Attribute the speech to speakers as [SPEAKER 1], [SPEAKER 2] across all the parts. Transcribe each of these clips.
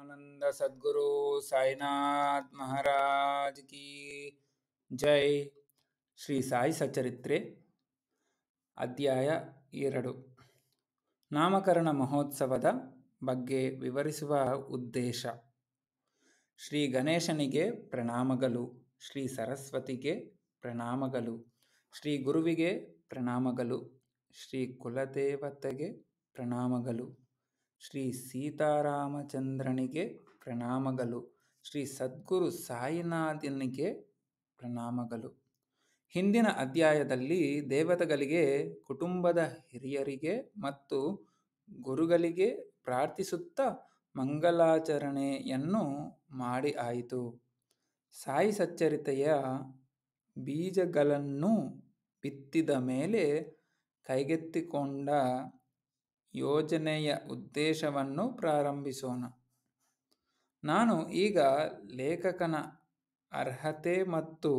[SPEAKER 1] ಆನಂದ ಸದ್ಗುರು ಸಾಯಿನಾಥ್ ಮಹಾರಾಜ್ ಕಿ ಜೈ ಶ್ರೀ ಸಾಯಿ ಸಚರಿತ್ರೆ ಅಧ್ಯಾಯ ಎರಡು ನಾಮಕರಣ ಮಹೋತ್ಸವದ ಬಗ್ಗೆ ವಿವರಿಸುವ ಉದ್ದೇಶ ಶ್ರೀ ಗಣೇಶನಿಗೆ ಪ್ರಣಾಮಗಳು ಶ್ರೀ ಸರಸ್ವತಿಗೆ ಪ್ರಣಾಮಗಳು ಶ್ರೀ ಗುರುವಿಗೆ ಪ್ರಣಾಮಗಳು ಶ್ರೀ ಕುಲದೇವತೆಗೆ ಪ್ರಣಾಮಗಳು ಶ್ರೀ ಸೀತಾರಾಮಚಂದ್ರನಿಗೆ ಪ್ರಣಾಮಗಳು ಶ್ರೀ ಸದ್ಗುರು ಸಾಯಿನಾಥನಿಗೆ ಪ್ರಣಾಮಗಳು ಹಿಂದಿನ ಅಧ್ಯಾಯದಲ್ಲಿ ದೇವತೆಗಳಿಗೆ ಕುಟುಂಬದ ಹಿರಿಯರಿಗೆ ಮತ್ತು ಗುರುಗಳಿಗೆ ಪ್ರಾರ್ಥಿಸುತ್ತಾ ಮಂಗಲಾಚರಣೆಯನ್ನು ಮಾಡಿ ಆಯಿತು ಸಾಯಿ ಸಚ್ಚರಿತೆಯ ಬೀಜಗಳನ್ನು ಬಿತ್ತಿದ ಮೇಲೆ ಕೈಗೆತ್ತಿಕೊಂಡ ಯೋಜನೆಯ ಉದ್ದೇಶವನ್ನು ಪ್ರಾರಂಭಿಸೋಣ ನಾನು ಈಗ ಲೇಖಕನ ಅರ್ಹತೆ ಮತ್ತು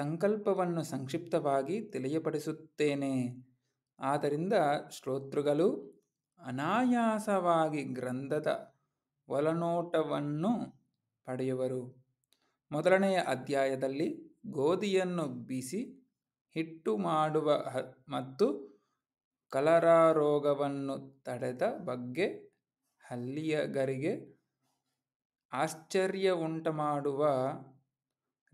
[SPEAKER 1] ಸಂಕಲ್ಪವನ್ನು ಸಂಕ್ಷಿಪ್ತವಾಗಿ ತಿಳಿಯಪಡಿಸುತ್ತೇನೆ ಆದ್ದರಿಂದ ಶ್ರೋತೃಗಳು ಅನಾಯಾಸವಾಗಿ ಗ್ರಂಥದ ಒಲನೋಟವನ್ನು ಪಡೆಯುವರು ಮೊದಲನೆಯ ಅಧ್ಯಾಯದಲ್ಲಿ ಗೋಧಿಯನ್ನು ಬಿಸಿ ಹಿಟ್ಟು ಮಾಡುವ ಮತ್ತು ಕಲರಾರೋಗವನ್ನು ತಡೆದ ಬಗ್ಗೆ ಹಳ್ಳಿಯಗರಿಗೆ ಆಶ್ಚರ್ಯ ಉಂಟುಮಾಡುವ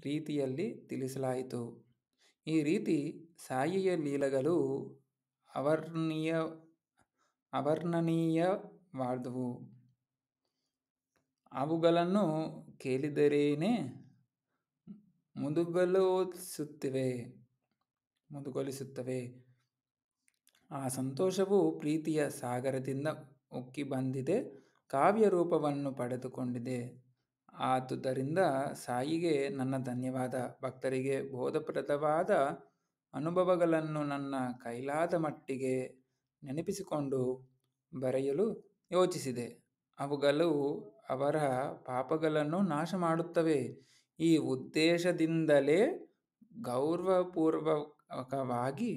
[SPEAKER 1] ರೀತಿಯಲ್ಲಿ ತಿಳಿಸಲಾಯಿತು ಈ ರೀತಿ ಸಾಯಿಯ ಲೀಲಗಳು ಅವರ್ಣೀಯ ಅವರ್ಣನೀಯವಾದವು ಅವುಗಳನ್ನು ಕೇಳಿದರೇನೆ ಮುದುಗಲೋತ್ಸುತ್ತಿವೆ ಮುದುಗೊಲಿಸುತ್ತವೆ ಆ ಸಂತೋಷವು ಪ್ರೀತಿಯ ಸಾಗರದಿಂದ ಉಕ್ಕಿ ಬಂದಿದೆ ಕಾವ್ಯ ರೂಪವನ್ನು ಪಡೆದುಕೊಂಡಿದೆ ಆದುದರಿಂದ ಸಾಯಿಗೆ ನನ್ನ ಧನ್ಯವಾದ ಭಕ್ತರಿಗೆ ಬೋಧಪ್ರದವಾದ ಅನುಭವಗಳನ್ನು ನನ್ನ ಕೈಲಾದ ಮಟ್ಟಿಗೆ ನೆನಪಿಸಿಕೊಂಡು ಬರೆಯಲು ಯೋಚಿಸಿದೆ ಅವುಗಳು ಅವರ ಪಾಪಗಳನ್ನು ನಾಶ ಮಾಡುತ್ತವೆ ಈ ಉದ್ದೇಶದಿಂದಲೇ ಗೌರವಪೂರ್ವಕವಾಗಿ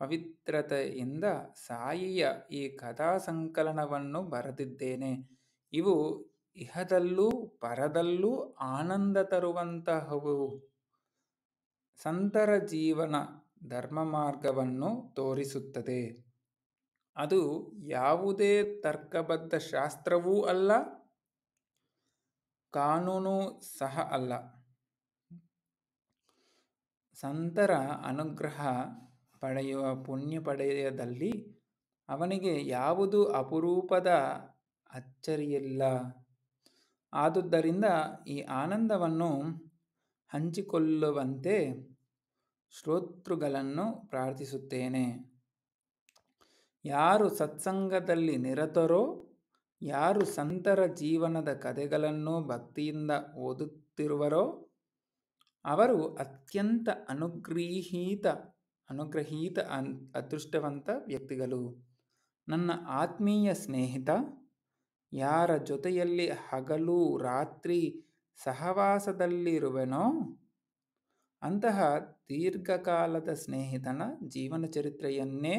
[SPEAKER 1] ಪವಿತ್ರತೆಯಿಂದ ಸಾಯಿಯ ಈ ಕಥಾ ಸಂಕಲನವನ್ನು ಬರೆದಿದ್ದೇನೆ ಇವು ಇಹದಲ್ಲೂ ಪರದಲ್ಲೂ ಆನಂದ ತರುವಂತಹವು ಸಂತರ ಜೀವನ ಧರ್ಮ ಮಾರ್ಗವನ್ನು ತೋರಿಸುತ್ತದೆ ಅದು ಯಾವುದೇ ತರ್ಕಬದ್ಧ ಶಾಸ್ತ್ರವೂ ಅಲ್ಲ ಕಾನೂನು ಸಹ ಅಲ್ಲ ಸಂತರ ಅನುಗ್ರಹ ಪಡೆಯುವ ಪುಣ್ಯ ಪಡೆಯದಲ್ಲಿ ಅವನಿಗೆ ಯಾವುದು ಅಪರೂಪದ ಅಚ್ಚರಿಯಿಲ್ಲ ಆದುದರಿಂದ ಈ ಆನಂದವನ್ನು ಹಂಚಿಕೊಳ್ಳುವಂತೆ ಶ್ರೋತೃಗಳನ್ನು ಪ್ರಾರ್ಥಿಸುತ್ತೇನೆ ಯಾರು ಸತ್ಸಂಗದಲ್ಲಿ ನಿರತರೋ ಯಾರು ಸಂತರ ಜೀವನದ ಕಥೆಗಳನ್ನು ಭಕ್ತಿಯಿಂದ ಓದುತ್ತಿರುವರೋ ಅವರು ಅತ್ಯಂತ ಅನುಗ್ರಹೀತ ಅನುಗ್ರಹೀತ ಅನ್ ಅದೃಷ್ಟವಂತ ವ್ಯಕ್ತಿಗಳು ನನ್ನ ಆತ್ಮೀಯ ಸ್ನೇಹಿತ ಯಾರ ಜೊತೆಯಲ್ಲಿ ಹಗಲು ರಾತ್ರಿ ಸಹವಾಸದಲ್ಲಿರುವೆನೋ ಅಂತಹ ದೀರ್ಘಕಾಲದ ಸ್ನೇಹಿತನ ಜೀವನ ಚರಿತ್ರೆಯನ್ನೇ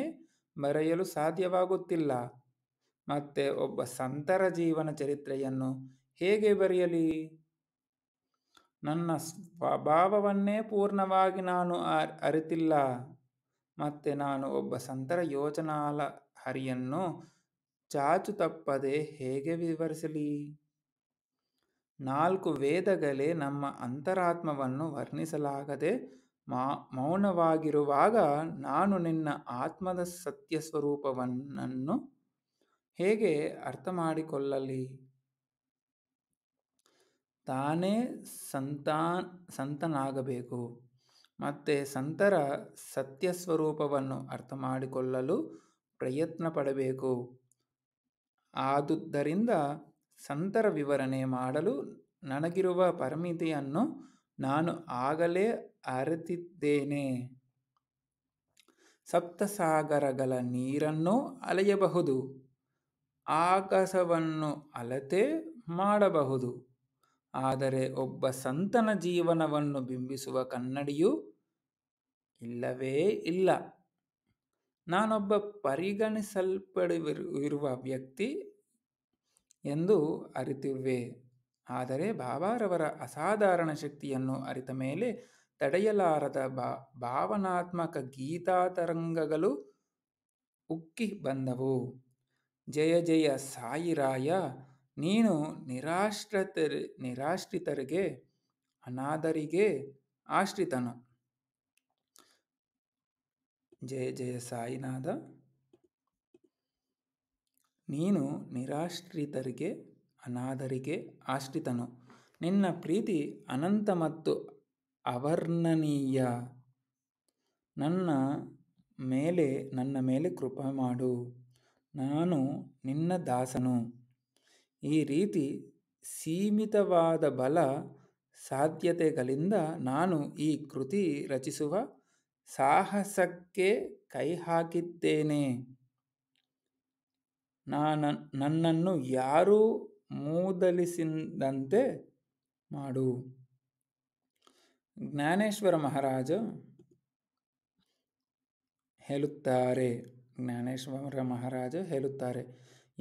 [SPEAKER 1] ಬರೆಯಲು ಸಾಧ್ಯವಾಗುತ್ತಿಲ್ಲ ಮತ್ತೆ ಒಬ್ಬ ಸಂತರ ಜೀವನ ಚರಿತ್ರೆಯನ್ನು ಹೇಗೆ ಬರೆಯಲಿ ನನ್ನ ಸ್ವಭಾವವನ್ನೇ ಪೂರ್ಣವಾಗಿ ನಾನು ಅರಿತಿಲ್ಲ ಮತ್ತೆ ನಾನು ಒಬ್ಬ ಸಂತರ ಯೋಜನಾಲ ಹರಿಯನ್ನು ಚಾಚು ತಪ್ಪದೆ ಹೇಗೆ ವಿವರಿಸಲಿ ನಾಲ್ಕು ವೇದಗಳೇ ನಮ್ಮ ಅಂತರಾತ್ಮವನ್ನು ವರ್ಣಿಸಲಾಗದೆ ಮಾ ಮೌನವಾಗಿರುವಾಗ ನಾನು ನಿನ್ನ ಆತ್ಮದ ಸತ್ಯ ಸ್ವರೂಪವನ್ನು ಹೇಗೆ ಅರ್ಥ ಮಾಡಿಕೊಳ್ಳಲಿ ತಾನೇ ಸಂತಾನ್ ಸಂತನಾಗಬೇಕು ಮತ್ತು ಸಂತರ ಸ್ವರೂಪವನ್ನು ಅರ್ಥ ಮಾಡಿಕೊಳ್ಳಲು ಪ್ರಯತ್ನ ಪಡಬೇಕು ಆದುದರಿಂದ ಸಂತರ ವಿವರಣೆ ಮಾಡಲು ನನಗಿರುವ ಪರಿಮಿತಿಯನ್ನು ನಾನು ಆಗಲೇ ಅರಿತಿದ್ದೇನೆ ಸಪ್ತಸಾಗರಗಳ ನೀರನ್ನು ಅಲೆಯಬಹುದು ಆಕಾಶವನ್ನು ಅಲತೆ ಮಾಡಬಹುದು ಆದರೆ ಒಬ್ಬ ಸಂತನ ಜೀವನವನ್ನು ಬಿಂಬಿಸುವ ಕನ್ನಡಿಯು ಇಲ್ಲವೇ ಇಲ್ಲ ನಾನೊಬ್ಬ ಪರಿಗಣಿಸಲ್ಪಡುವಿರುವ ವ್ಯಕ್ತಿ ಎಂದು ಅರಿತಿರುವೆ ಆದರೆ ಬಾಬಾರವರ ಅಸಾಧಾರಣ ಶಕ್ತಿಯನ್ನು ಅರಿತ ಮೇಲೆ ತಡೆಯಲಾರದ ಭಾ ಭಾವನಾತ್ಮಕ ಗೀತಾತರಂಗಗಳು ಉಕ್ಕಿ ಬಂದವು ಜಯ ಜಯ ಸಾಯಿರಾಯ ನೀನು ನಿರಾಶ್ರಿತರಿ ನಿರಾಶ್ರಿತರಿಗೆ ಅನಾದರಿಗೆ ಆಶ್ರಿತನು ಜಯ ಜಯ ಸಾಯಿನಾದ ನೀನು ನಿರಾಶ್ರಿತರಿಗೆ ಅನಾಥರಿಗೆ ಆಶ್ರಿತನು ನಿನ್ನ ಪ್ರೀತಿ ಅನಂತ ಮತ್ತು ಅವರ್ಣನೀಯ ನನ್ನ ಮೇಲೆ ನನ್ನ ಮೇಲೆ ಕೃಪ ಮಾಡು ನಾನು ನಿನ್ನ ದಾಸನು ಈ ರೀತಿ ಸೀಮಿತವಾದ ಬಲ ಸಾಧ್ಯತೆಗಳಿಂದ ನಾನು ಈ ಕೃತಿ ರಚಿಸುವ ಸಾಹಸಕ್ಕೆ ಕೈ ಹಾಕಿದ್ದೇನೆ ನಾನು ನನ್ನನ್ನು ಯಾರೂ ಮೂದಲಿಸಿದಂತೆ ಮಾಡು ಜ್ಞಾನೇಶ್ವರ ಮಹಾರಾಜ ಹೇಳುತ್ತಾರೆ ಜ್ಞಾನೇಶ್ವರ ಮಹಾರಾಜ ಹೇಳುತ್ತಾರೆ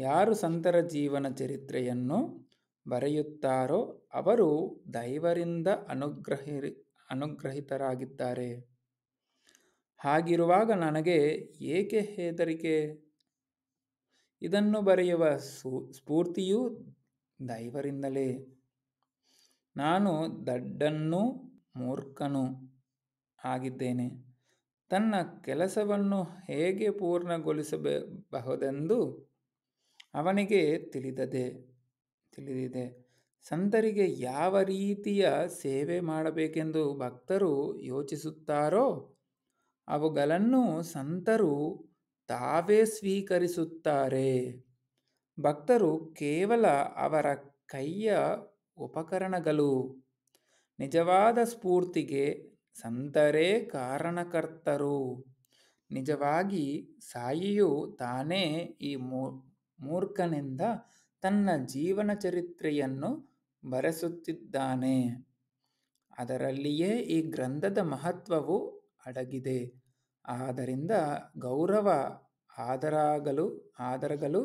[SPEAKER 1] ಯಾರು ಸಂತರ ಜೀವನ ಚರಿತ್ರೆಯನ್ನು ಬರೆಯುತ್ತಾರೋ ಅವರು ದೈವರಿಂದ ಅನುಗ್ರಹಿ ಅನುಗ್ರಹಿತರಾಗಿದ್ದಾರೆ ಹಾಗಿರುವಾಗ ನನಗೆ ಏಕೆ ಹೆದರಿಕೆ ಇದನ್ನು ಬರೆಯುವ ಸು ದೈವರಿಂದಲೇ ನಾನು ದಡ್ಡನ್ನು ಮೂರ್ಖನು ಆಗಿದ್ದೇನೆ ತನ್ನ ಕೆಲಸವನ್ನು ಹೇಗೆ ಪೂರ್ಣಗೊಳಿಸಬಹುದೆಂದು ಅವನಿಗೆ ತಿಳಿದದೆ ತಿಳಿದಿದೆ ಸಂತರಿಗೆ ಯಾವ ರೀತಿಯ ಸೇವೆ ಮಾಡಬೇಕೆಂದು ಭಕ್ತರು ಯೋಚಿಸುತ್ತಾರೋ ಅವುಗಳನ್ನು ಸಂತರು ತಾವೇ ಸ್ವೀಕರಿಸುತ್ತಾರೆ ಭಕ್ತರು ಕೇವಲ ಅವರ ಕೈಯ ಉಪಕರಣಗಳು ನಿಜವಾದ ಸ್ಫೂರ್ತಿಗೆ ಸಂತರೇ ಕಾರಣಕರ್ತರು ನಿಜವಾಗಿ ಸಾಯಿಯು ತಾನೇ ಈ ಮೂರ್ಖನಿಂದ ತನ್ನ ಜೀವನ ಚರಿತ್ರೆಯನ್ನು ಬರೆಸುತ್ತಿದ್ದಾನೆ ಅದರಲ್ಲಿಯೇ ಈ ಗ್ರಂಥದ ಮಹತ್ವವು ಅಡಗಿದೆ ಆದ್ದರಿಂದ ಗೌರವ ಆದರಾಗಲು ಆದರಗಳು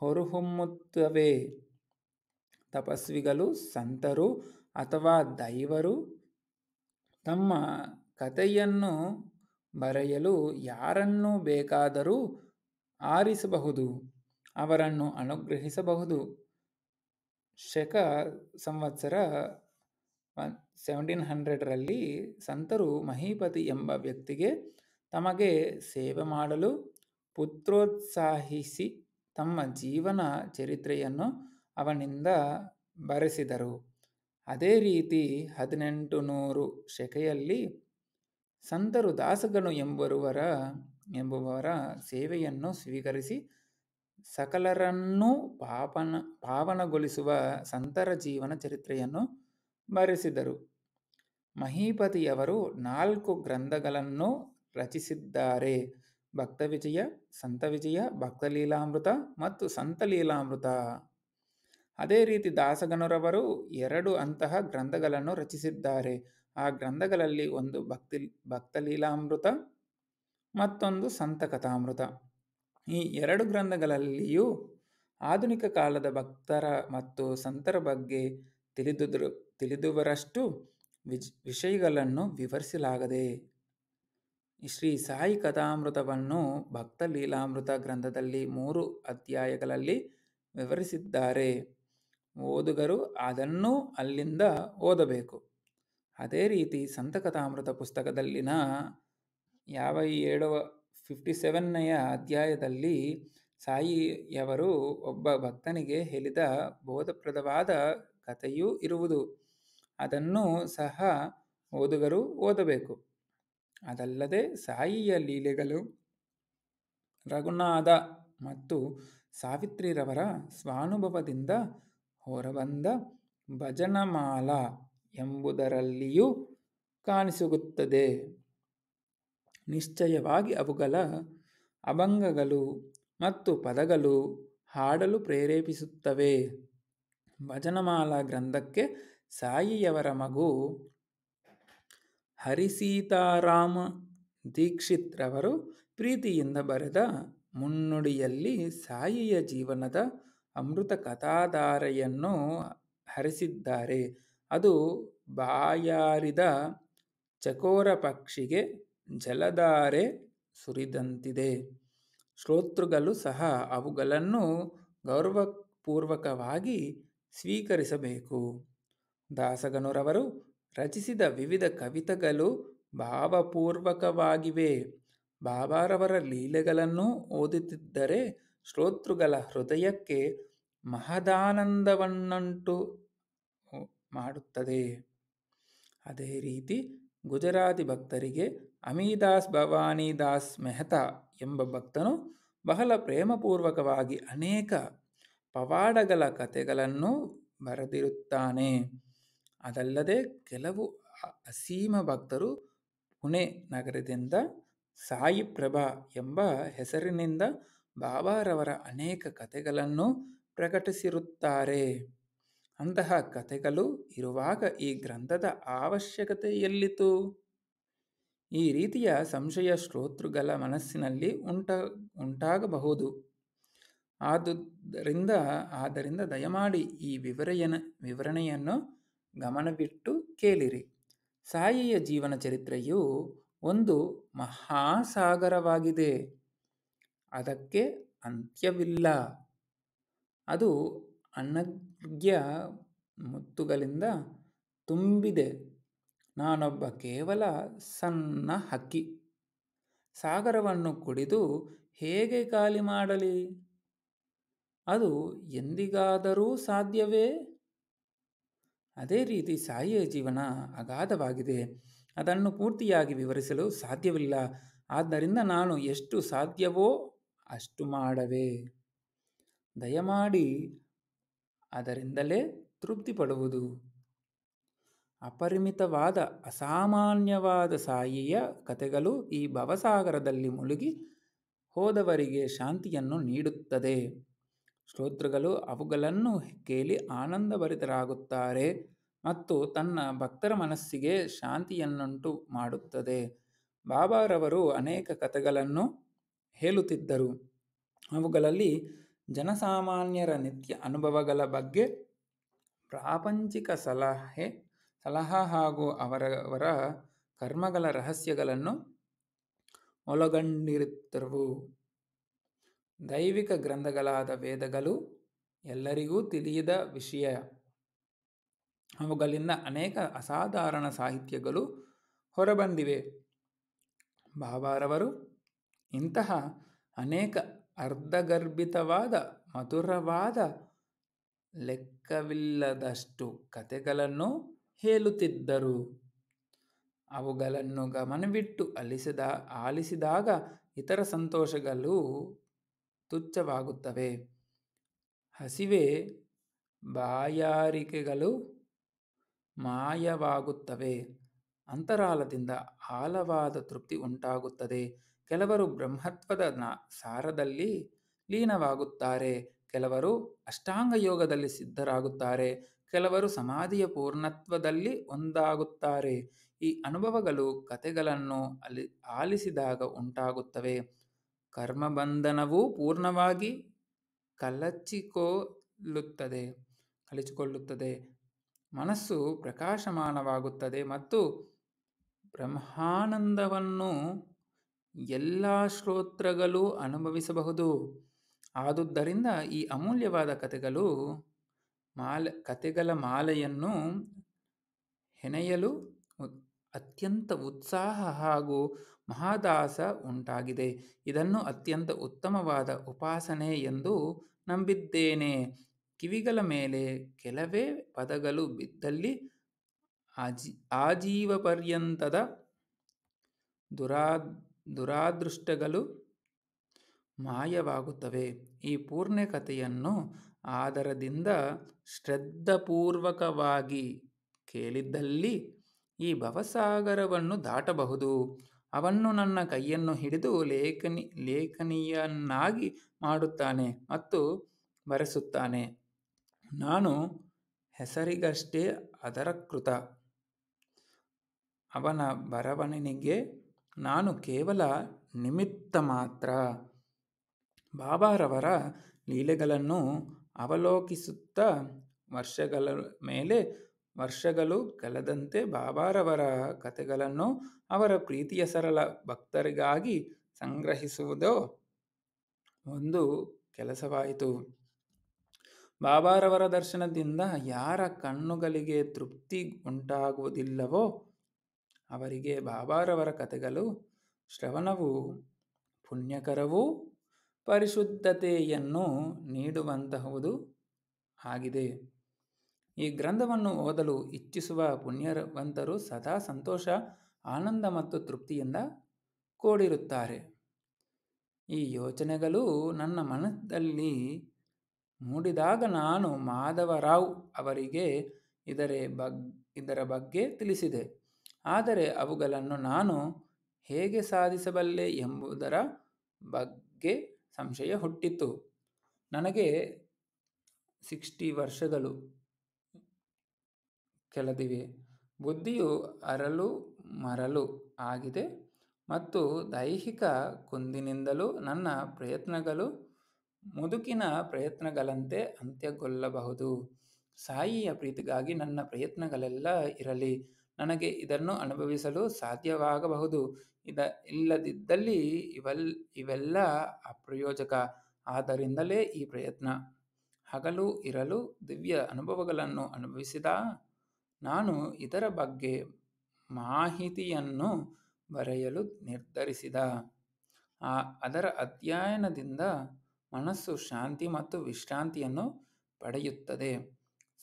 [SPEAKER 1] ಹೊರಹೊಮ್ಮುತ್ತವೆ ತಪಸ್ವಿಗಳು ಸಂತರು ಅಥವಾ ದೈವರು ತಮ್ಮ ಕತೆಯನ್ನು ಬರೆಯಲು ಯಾರನ್ನು ಬೇಕಾದರೂ ಆರಿಸಬಹುದು ಅವರನ್ನು ಅನುಗ್ರಹಿಸಬಹುದು ಶಕ ಸಂವತ್ಸರ ಸೆವೆಂಟೀನ್ ಹಂಡ್ರೆಡ್ರಲ್ಲಿ ಸಂತರು ಮಹೀಪತಿ ಎಂಬ ವ್ಯಕ್ತಿಗೆ ತಮಗೆ ಸೇವೆ ಮಾಡಲು ಪುತ್ರೋತ್ಸಾಹಿಸಿ ತಮ್ಮ ಜೀವನ ಚರಿತ್ರೆಯನ್ನು ಅವನಿಂದ ಬರೆಸಿದರು ಅದೇ ರೀತಿ ಹದಿನೆಂಟು ನೂರು ಶಕೆಯಲ್ಲಿ ಸಂತರು ದಾಸಗನು ಎಂಬುವರ ಎಂಬುವರ ಸೇವೆಯನ್ನು ಸ್ವೀಕರಿಸಿ ಸಕಲರನ್ನು ಪಾಪನ ಪಾವನಗೊಳಿಸುವ ಸಂತರ ಜೀವನ ಚರಿತ್ರೆಯನ್ನು ಮರೆಸಿದರು ಮಹೀಪತಿಯವರು ನಾಲ್ಕು ಗ್ರಂಥಗಳನ್ನು ರಚಿಸಿದ್ದಾರೆ ಭಕ್ತವಿಜಯ ಸಂತವಿಜಯ ಭಕ್ತಲೀಲಾಮೃತ ಮತ್ತು ಸಂತ ಲೀಲಾಮೃತ ಅದೇ ರೀತಿ ದಾಸಗಣರವರು ಎರಡು ಅಂತಹ ಗ್ರಂಥಗಳನ್ನು ರಚಿಸಿದ್ದಾರೆ ಆ ಗ್ರಂಥಗಳಲ್ಲಿ ಒಂದು ಭಕ್ತಿ ಭಕ್ತಲೀಲಾಮೃತ ಮತ್ತೊಂದು ಸಂತ ಕಥಾಮೃತ ಈ ಎರಡು ಗ್ರಂಥಗಳಲ್ಲಿಯೂ ಆಧುನಿಕ ಕಾಲದ ಭಕ್ತರ ಮತ್ತು ಸಂತರ ಬಗ್ಗೆ ತಿಳಿದುದು ತಿಳಿದುವರಷ್ಟು ವಿಜ್ ವಿಷಯಗಳನ್ನು ವಿವರಿಸಲಾಗದೆ ಶ್ರೀ ಸಾಯಿ ಕಥಾಮೃತವನ್ನು ಭಕ್ತ ಲೀಲಾಮೃತ ಗ್ರಂಥದಲ್ಲಿ ಮೂರು ಅಧ್ಯಾಯಗಳಲ್ಲಿ ವಿವರಿಸಿದ್ದಾರೆ ಓದುಗರು ಅದನ್ನು ಅಲ್ಲಿಂದ ಓದಬೇಕು ಅದೇ ರೀತಿ ಸಂತ ಕಥಾಮೃತ ಪುಸ್ತಕದಲ್ಲಿನ ಯಾವ ಏಳು ಫಿಫ್ಟಿ ಸೆವೆನ್ನೆಯ ಅಧ್ಯಾಯದಲ್ಲಿ ಸಾಯಿಯವರು ಒಬ್ಬ ಭಕ್ತನಿಗೆ ಹೇಳಿದ ಬೋಧಪ್ರದವಾದ ಕಥೆಯೂ ಇರುವುದು ಅದನ್ನು ಸಹ ಓದುಗರು ಓದಬೇಕು ಅದಲ್ಲದೆ ಸಾಯಿಯ ಲೀಲೆಗಳು ರಘುನಾಥ ಮತ್ತು ಸಾವಿತ್ರಿರವರ ಸ್ವಾನುಭವದಿಂದ ಹೊರಬಂದ ಭಜನಮಾಲ ಎಂಬುದರಲ್ಲಿಯೂ ಕಾಣಿಸುತ್ತದೆ ನಿಶ್ಚಯವಾಗಿ ಅವುಗಳ ಅಭಂಗಗಳು ಮತ್ತು ಪದಗಳು ಹಾಡಲು ಪ್ರೇರೇಪಿಸುತ್ತವೆ ಭಜನಮಾಲಾ ಗ್ರಂಥಕ್ಕೆ ಸಾಯಿಯವರ ಮಗು ಹರಿಸೀತಾರಾಮ ದೀಕ್ಷಿತ್ ರವರು ಪ್ರೀತಿಯಿಂದ ಬರೆದ ಮುನ್ನುಡಿಯಲ್ಲಿ ಸಾಯಿಯ ಜೀವನದ ಅಮೃತ ಕಥಾಧಾರೆಯನ್ನು ಹರಿಸಿದ್ದಾರೆ ಅದು ಬಾಯಾರಿದ ಚಕೋರ ಪಕ್ಷಿಗೆ ಜಲಧಾರೆ ಸುರಿದಂತಿದೆ ಶ್ರೋತೃಗಳು ಸಹ ಅವುಗಳನ್ನು ಗೌರವಪೂರ್ವಕವಾಗಿ ಸ್ವೀಕರಿಸಬೇಕು ದಾಸಗನೂರವರು ರಚಿಸಿದ ವಿವಿಧ ಕವಿತೆಗಳು ಭಾವಪೂರ್ವಕವಾಗಿವೆ ಬಾಬಾರವರ ಲೀಲೆಗಳನ್ನು ಓದುತ್ತಿದ್ದರೆ ಶ್ರೋತೃಗಳ ಹೃದಯಕ್ಕೆ ಮಹದಾನಂದವನ್ನಂಟು ಮಾಡುತ್ತದೆ ಅದೇ ರೀತಿ ಗುಜರಾತಿ ಭಕ್ತರಿಗೆ ಅಮೀದಾಸ್ ಭವಾನಿದಾಸ್ ಮೆಹತಾ ಎಂಬ ಭಕ್ತನು ಬಹಳ ಪ್ರೇಮಪೂರ್ವಕವಾಗಿ ಅನೇಕ ಪವಾಡಗಳ ಕಥೆಗಳನ್ನು ಬರೆದಿರುತ್ತಾನೆ ಅದಲ್ಲದೆ ಕೆಲವು ಅಸೀಮ ಭಕ್ತರು ಪುಣೆ ನಗರದಿಂದ ಸಾಯಿ ಪ್ರಭಾ ಎಂಬ ಹೆಸರಿನಿಂದ ಬಾಬಾರವರ ಅನೇಕ ಕಥೆಗಳನ್ನು ಪ್ರಕಟಿಸಿರುತ್ತಾರೆ ಅಂತಹ ಕಥೆಗಳು ಇರುವಾಗ ಈ ಗ್ರಂಥದ ಅವಶ್ಯಕತೆ ಎಲ್ಲಿತು ಈ ರೀತಿಯ ಸಂಶಯ ಶ್ರೋತೃಗಳ ಮನಸ್ಸಿನಲ್ಲಿ ಉಂಟ ಉಂಟಾಗಬಹುದು ಆದುದರಿಂದ ಆದ್ದರಿಂದ ದಯಮಾಡಿ ಈ ವಿವರೆಯನ ವಿವರಣೆಯನ್ನು ಗಮನವಿಟ್ಟು ಕೇಳಿರಿ ಸಾಯಿಯ ಜೀವನ ಚರಿತ್ರೆಯು ಒಂದು ಮಹಾಸಾಗರವಾಗಿದೆ ಅದಕ್ಕೆ ಅಂತ್ಯವಿಲ್ಲ ಅದು ಅನಗ್ಯ ಮುತ್ತುಗಳಿಂದ ತುಂಬಿದೆ ನಾನೊಬ್ಬ ಕೇವಲ ಸಣ್ಣ ಹಕ್ಕಿ ಸಾಗರವನ್ನು ಕುಡಿದು ಹೇಗೆ ಖಾಲಿ ಮಾಡಲಿ ಅದು ಎಂದಿಗಾದರೂ ಸಾಧ್ಯವೇ ಅದೇ ರೀತಿ ಸಾಯಿಯ ಜೀವನ ಅಗಾಧವಾಗಿದೆ ಅದನ್ನು ಪೂರ್ತಿಯಾಗಿ ವಿವರಿಸಲು ಸಾಧ್ಯವಿಲ್ಲ ಆದ್ದರಿಂದ ನಾನು ಎಷ್ಟು ಸಾಧ್ಯವೋ ಅಷ್ಟು ಮಾಡವೆ ದಯಮಾಡಿ ಅದರಿಂದಲೇ ತೃಪ್ತಿಪಡುವುದು ಅಪರಿಮಿತವಾದ ಅಸಾಮಾನ್ಯವಾದ ಸಾಯಿಯ ಕಥೆಗಳು ಈ ಭವಸಾಗರದಲ್ಲಿ ಮುಳುಗಿ ಹೋದವರಿಗೆ ಶಾಂತಿಯನ್ನು ನೀಡುತ್ತದೆ ಶ್ರೋತೃಗಳು ಅವುಗಳನ್ನು ಕೇಳಿ ಆನಂದಭರಿತರಾಗುತ್ತಾರೆ ಮತ್ತು ತನ್ನ ಭಕ್ತರ ಮನಸ್ಸಿಗೆ ಶಾಂತಿಯನ್ನುಂಟು ಮಾಡುತ್ತದೆ ಬಾಬಾರವರು ಅನೇಕ ಕಥೆಗಳನ್ನು ಹೇಳುತ್ತಿದ್ದರು ಅವುಗಳಲ್ಲಿ ಜನಸಾಮಾನ್ಯರ ನಿತ್ಯ ಅನುಭವಗಳ ಬಗ್ಗೆ ಪ್ರಾಪಂಚಿಕ ಸಲಹೆ ಸಲಹಾ ಹಾಗೂ ಅವರವರ ಕರ್ಮಗಳ ರಹಸ್ಯಗಳನ್ನು ಒಳಗೊಂಡಿರುತ್ತವು ದೈವಿಕ ಗ್ರಂಥಗಳಾದ ವೇದಗಳು ಎಲ್ಲರಿಗೂ ತಿಳಿಯದ ವಿಷಯ ಅವುಗಳಿಂದ ಅನೇಕ ಅಸಾಧಾರಣ ಸಾಹಿತ್ಯಗಳು ಹೊರಬಂದಿವೆ ಬಾಬಾರವರು ಇಂತಹ ಅನೇಕ ಅರ್ಧಗರ್ಭಿತವಾದ ಮಧುರವಾದ ಲೆಕ್ಕವಿಲ್ಲದಷ್ಟು ಕಥೆಗಳನ್ನು ಹೇಳುತ್ತಿದ್ದರು ಅವುಗಳನ್ನು ಗಮನವಿಟ್ಟು ಅಲಿಸಿದ ಆಲಿಸಿದಾಗ ಇತರ ಸಂತೋಷಗಳು ತುಚ್ಛವಾಗುತ್ತವೆ ಹಸಿವೆ ಬಾಯಾರಿಕೆಗಳು ಮಾಯವಾಗುತ್ತವೆ ಅಂತರಾಲದಿಂದ ಆಳವಾದ ತೃಪ್ತಿ ಉಂಟಾಗುತ್ತದೆ ಕೆಲವರು ಬ್ರಹ್ಮತ್ವದ ಸಾರದಲ್ಲಿ ಲೀನವಾಗುತ್ತಾರೆ ಕೆಲವರು ಅಷ್ಟಾಂಗ ಯೋಗದಲ್ಲಿ ಸಿದ್ಧರಾಗುತ್ತಾರೆ ಕೆಲವರು ಸಮಾಧಿಯ ಪೂರ್ಣತ್ವದಲ್ಲಿ ಒಂದಾಗುತ್ತಾರೆ ಈ ಅನುಭವಗಳು ಕಥೆಗಳನ್ನು ಅಲ್ಲಿ ಆಲಿಸಿದಾಗ ಉಂಟಾಗುತ್ತವೆ ಕರ್ಮಬಂಧನವು ಪೂರ್ಣವಾಗಿ ಕಲಚಿಕೊಳ್ಳುತ್ತದೆ ಕಲಚಿಕೊಳ್ಳುತ್ತದೆ ಮನಸ್ಸು ಪ್ರಕಾಶಮಾನವಾಗುತ್ತದೆ ಮತ್ತು ಬ್ರಹ್ಮಾನಂದವನ್ನು ಎಲ್ಲ ಶ್ರೋತ್ರಗಳೂ ಅನುಭವಿಸಬಹುದು ಆದುದರಿಂದ ಈ ಅಮೂಲ್ಯವಾದ ಕಥೆಗಳು ಮಾಲೆ ಕತೆಗಳ ಮಾಲೆಯನ್ನು ಹೆಣೆಯಲು ಅತ್ಯಂತ ಉತ್ಸಾಹ ಹಾಗೂ ಮಹಾದಾಸ ಉಂಟಾಗಿದೆ ಇದನ್ನು ಅತ್ಯಂತ ಉತ್ತಮವಾದ ಉಪಾಸನೆ ಎಂದು ನಂಬಿದ್ದೇನೆ ಕಿವಿಗಳ ಮೇಲೆ ಕೆಲವೇ ಪದಗಳು ಬಿದ್ದಲ್ಲಿ ಆಜಿ ಆಜೀವ ಪರ್ಯಂತದ ದುರಾ ದುರಾದೃಷ್ಟಗಳು ಮಾಯವಾಗುತ್ತವೆ ಈ ಪೂರ್ಣ ಕಥೆಯನ್ನು ಆದರದಿಂದ ಶ್ರದ್ಧಾಪೂರ್ವಕವಾಗಿ ಕೇಳಿದ್ದಲ್ಲಿ ಈ ಭವಸಾಗರವನ್ನು ದಾಟಬಹುದು ಅವನು ನನ್ನ ಕೈಯನ್ನು ಹಿಡಿದು ಲೇಖನಿ ಲೇಖನಿಯನ್ನಾಗಿ ಮಾಡುತ್ತಾನೆ ಮತ್ತು ಬರೆಸುತ್ತಾನೆ ನಾನು ಹೆಸರಿಗಷ್ಟೇ ಅದರ ಕೃತ ಅವನ ಬರವಣಿಗೆ ನಾನು ಕೇವಲ ನಿಮಿತ್ತ ಮಾತ್ರ ಬಾಬಾರವರ ಲೀಲೆಗಳನ್ನು ಅವಲೋಕಿಸುತ್ತಾ ವರ್ಷಗಳ ಮೇಲೆ ವರ್ಷಗಳು ಕಳೆದಂತೆ ಬಾಬಾರವರ ಕಥೆಗಳನ್ನು ಅವರ ಪ್ರೀತಿಯ ಸರಳ ಭಕ್ತರಿಗಾಗಿ ಸಂಗ್ರಹಿಸುವುದು ಒಂದು ಕೆಲಸವಾಯಿತು ಬಾಬಾರವರ ದರ್ಶನದಿಂದ ಯಾರ ಕಣ್ಣುಗಳಿಗೆ ತೃಪ್ತಿ ಉಂಟಾಗುವುದಿಲ್ಲವೋ ಅವರಿಗೆ ಬಾಬಾರವರ ಕಥೆಗಳು ಶ್ರವಣವು ಪುಣ್ಯಕರವೂ ಪರಿಶುದ್ಧತೆಯನ್ನು ನೀಡುವಂತಹುದು ಆಗಿದೆ ಈ ಗ್ರಂಥವನ್ನು ಓದಲು ಇಚ್ಛಿಸುವ ಪುಣ್ಯವಂತರು ಸದಾ ಸಂತೋಷ ಆನಂದ ಮತ್ತು ತೃಪ್ತಿಯಿಂದ ಕೂಡಿರುತ್ತಾರೆ ಈ ಯೋಚನೆಗಳು ನನ್ನ ಮನದಲ್ಲಿ ಮೂಡಿದಾಗ ನಾನು ಮಾಧವರಾವ್ ಅವರಿಗೆ ಇದರ ಬಗ್ ಇದರ ಬಗ್ಗೆ ತಿಳಿಸಿದೆ ಆದರೆ ಅವುಗಳನ್ನು ನಾನು ಹೇಗೆ ಸಾಧಿಸಬಲ್ಲೆ ಎಂಬುದರ ಬಗ್ಗೆ ಸಂಶಯ ಹುಟ್ಟಿತು ನನಗೆ ಸಿಕ್ಸ್ಟಿ ವರ್ಷಗಳು ಕೆಳದಿವೆ ಬುದ್ಧಿಯು ಅರಲು ಮರಲು ಆಗಿದೆ ಮತ್ತು ದೈಹಿಕ ಕುಂದಿನಿಂದಲೂ ನನ್ನ ಪ್ರಯತ್ನಗಳು ಮುದುಕಿನ ಪ್ರಯತ್ನಗಳಂತೆ ಅಂತ್ಯಗೊಳ್ಳಬಹುದು ಸಾಯಿಯ ಪ್ರೀತಿಗಾಗಿ ನನ್ನ ಪ್ರಯತ್ನಗಳೆಲ್ಲ ಇರಲಿ ನನಗೆ ಇದನ್ನು ಅನುಭವಿಸಲು ಸಾಧ್ಯವಾಗಬಹುದು ಇದ ಇಲ್ಲದಿದ್ದಲ್ಲಿ ಇವೆಲ್ ಇವೆಲ್ಲ ಅಪ್ರಯೋಜಕ ಆದ್ದರಿಂದಲೇ ಈ ಪ್ರಯತ್ನ ಹಗಲು ಇರಲು ದಿವ್ಯ ಅನುಭವಗಳನ್ನು ಅನುಭವಿಸಿದ ನಾನು ಇದರ ಬಗ್ಗೆ ಮಾಹಿತಿಯನ್ನು ಬರೆಯಲು ನಿರ್ಧರಿಸಿದ ಆ ಅದರ ಅಧ್ಯಯನದಿಂದ ಮನಸ್ಸು ಶಾಂತಿ ಮತ್ತು ವಿಶ್ರಾಂತಿಯನ್ನು ಪಡೆಯುತ್ತದೆ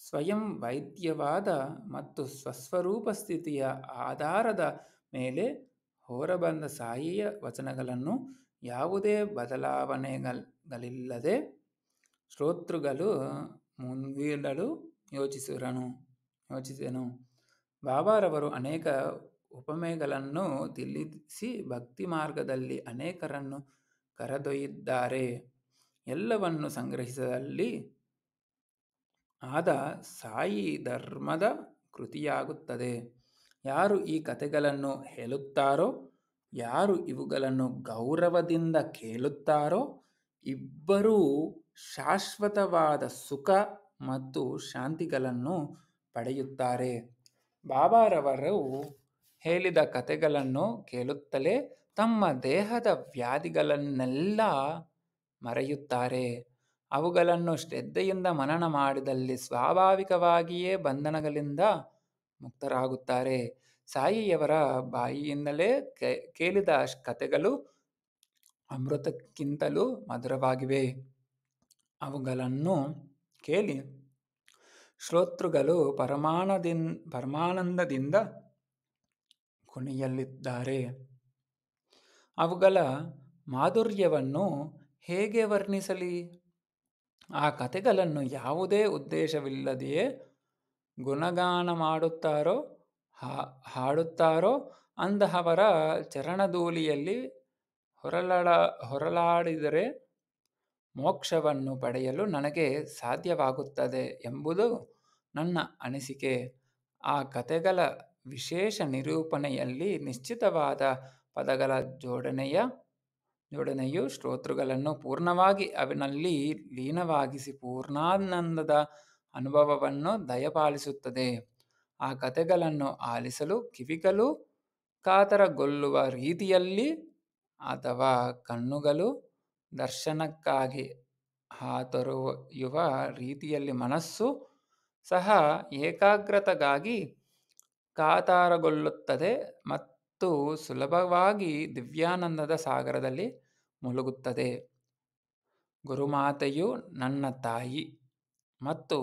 [SPEAKER 1] ಸ್ವಯಂ ವೈದ್ಯವಾದ ಮತ್ತು ಸ್ವಸ್ವರೂಪ ಸ್ಥಿತಿಯ ಆಧಾರದ ಮೇಲೆ ಹೊರಬಂದ ಸಾಯಿಯ ವಚನಗಳನ್ನು ಯಾವುದೇ ಬದಲಾವಣೆಗಳಿಲ್ಲದೆ ಶ್ರೋತೃಗಳು ಮುಂದಿಡಲು ಯೋಚಿಸಿರನು ಯೋಚಿಸಿದೆನು ಬಾಬಾರವರು ಅನೇಕ ಉಪಮೆಗಳನ್ನು ತಿಳಿಸಿ ಭಕ್ತಿ ಮಾರ್ಗದಲ್ಲಿ ಅನೇಕರನ್ನು ಕರೆದೊಯ್ದಿದ್ದಾರೆ ಎಲ್ಲವನ್ನು ಸಂಗ್ರಹಿಸದಲ್ಲಿ ಆದ ಸಾಯಿ ಧರ್ಮದ ಕೃತಿಯಾಗುತ್ತದೆ ಯಾರು ಈ ಕಥೆಗಳನ್ನು ಹೇಳುತ್ತಾರೋ ಯಾರು ಇವುಗಳನ್ನು ಗೌರವದಿಂದ ಕೇಳುತ್ತಾರೋ ಇಬ್ಬರೂ ಶಾಶ್ವತವಾದ ಸುಖ ಮತ್ತು ಶಾಂತಿಗಳನ್ನು ಪಡೆಯುತ್ತಾರೆ ಬಾಬಾರವರು ಹೇಳಿದ ಕತೆಗಳನ್ನು ಕೇಳುತ್ತಲೇ ತಮ್ಮ ದೇಹದ ವ್ಯಾಧಿಗಳನ್ನೆಲ್ಲ ಮರೆಯುತ್ತಾರೆ ಅವುಗಳನ್ನು ಶ್ರದ್ಧೆಯಿಂದ ಮನನ ಮಾಡಿದಲ್ಲಿ ಸ್ವಾಭಾವಿಕವಾಗಿಯೇ ಬಂಧನಗಳಿಂದ ಮುಕ್ತರಾಗುತ್ತಾರೆ ಸಾಯಿಯವರ ಬಾಯಿಯಿಂದಲೇ ಕೇಳಿದ ಕಥೆಗಳು ಅಮೃತಕ್ಕಿಂತಲೂ ಮಧುರವಾಗಿವೆ ಅವುಗಳನ್ನು ಕೇಳಿ ಶ್ರೋತೃಗಳು ಪರಮಾನದಿನ್ ಪರಮಾನಂದದಿಂದ ಕುಣಿಯಲ್ಲಿದ್ದಾರೆ ಅವುಗಳ ಮಾಧುರ್ಯವನ್ನು ಹೇಗೆ ವರ್ಣಿಸಲಿ ಆ ಕತೆಗಳನ್ನು ಯಾವುದೇ ಉದ್ದೇಶವಿಲ್ಲದೆಯೇ ಗುಣಗಾನ ಮಾಡುತ್ತಾರೋ ಹಾಡುತ್ತಾರೋ ಅಂದಹವರ ಚರಣಧೂಲಿಯಲ್ಲಿ ಹೊರಲಡ ಹೊರಲಾಡಿದರೆ ಮೋಕ್ಷವನ್ನು ಪಡೆಯಲು ನನಗೆ ಸಾಧ್ಯವಾಗುತ್ತದೆ ಎಂಬುದು ನನ್ನ ಅನಿಸಿಕೆ ಆ ಕಥೆಗಳ ವಿಶೇಷ ನಿರೂಪಣೆಯಲ್ಲಿ ನಿಶ್ಚಿತವಾದ ಪದಗಳ ಜೋಡಣೆಯ ಜೋಡಣೆಯು ಶ್ರೋತೃಗಳನ್ನು ಪೂರ್ಣವಾಗಿ ಅವನಲ್ಲಿ ಲೀನವಾಗಿಸಿ ಪೂರ್ಣಾನಂದದ ಅನುಭವವನ್ನು ದಯಪಾಲಿಸುತ್ತದೆ ಆ ಕಥೆಗಳನ್ನು ಆಲಿಸಲು ಕಿವಿಗಳು ಕಾತರಗೊಳ್ಳುವ ರೀತಿಯಲ್ಲಿ ಅಥವಾ ಕಣ್ಣುಗಳು ದರ್ಶನಕ್ಕಾಗಿ ಹಾತೊರೆಯುವ ರೀತಿಯಲ್ಲಿ ಮನಸ್ಸು ಸಹ ಏಕಾಗ್ರತೆಗಾಗಿ ಕಾತಾರಗೊಳ್ಳುತ್ತದೆ ಮತ್ತು ಸುಲಭವಾಗಿ ದಿವ್ಯಾನಂದದ ಸಾಗರದಲ್ಲಿ ಮುಳುಗುತ್ತದೆ ಗುರುಮಾತೆಯು ನನ್ನ ತಾಯಿ ಮತ್ತು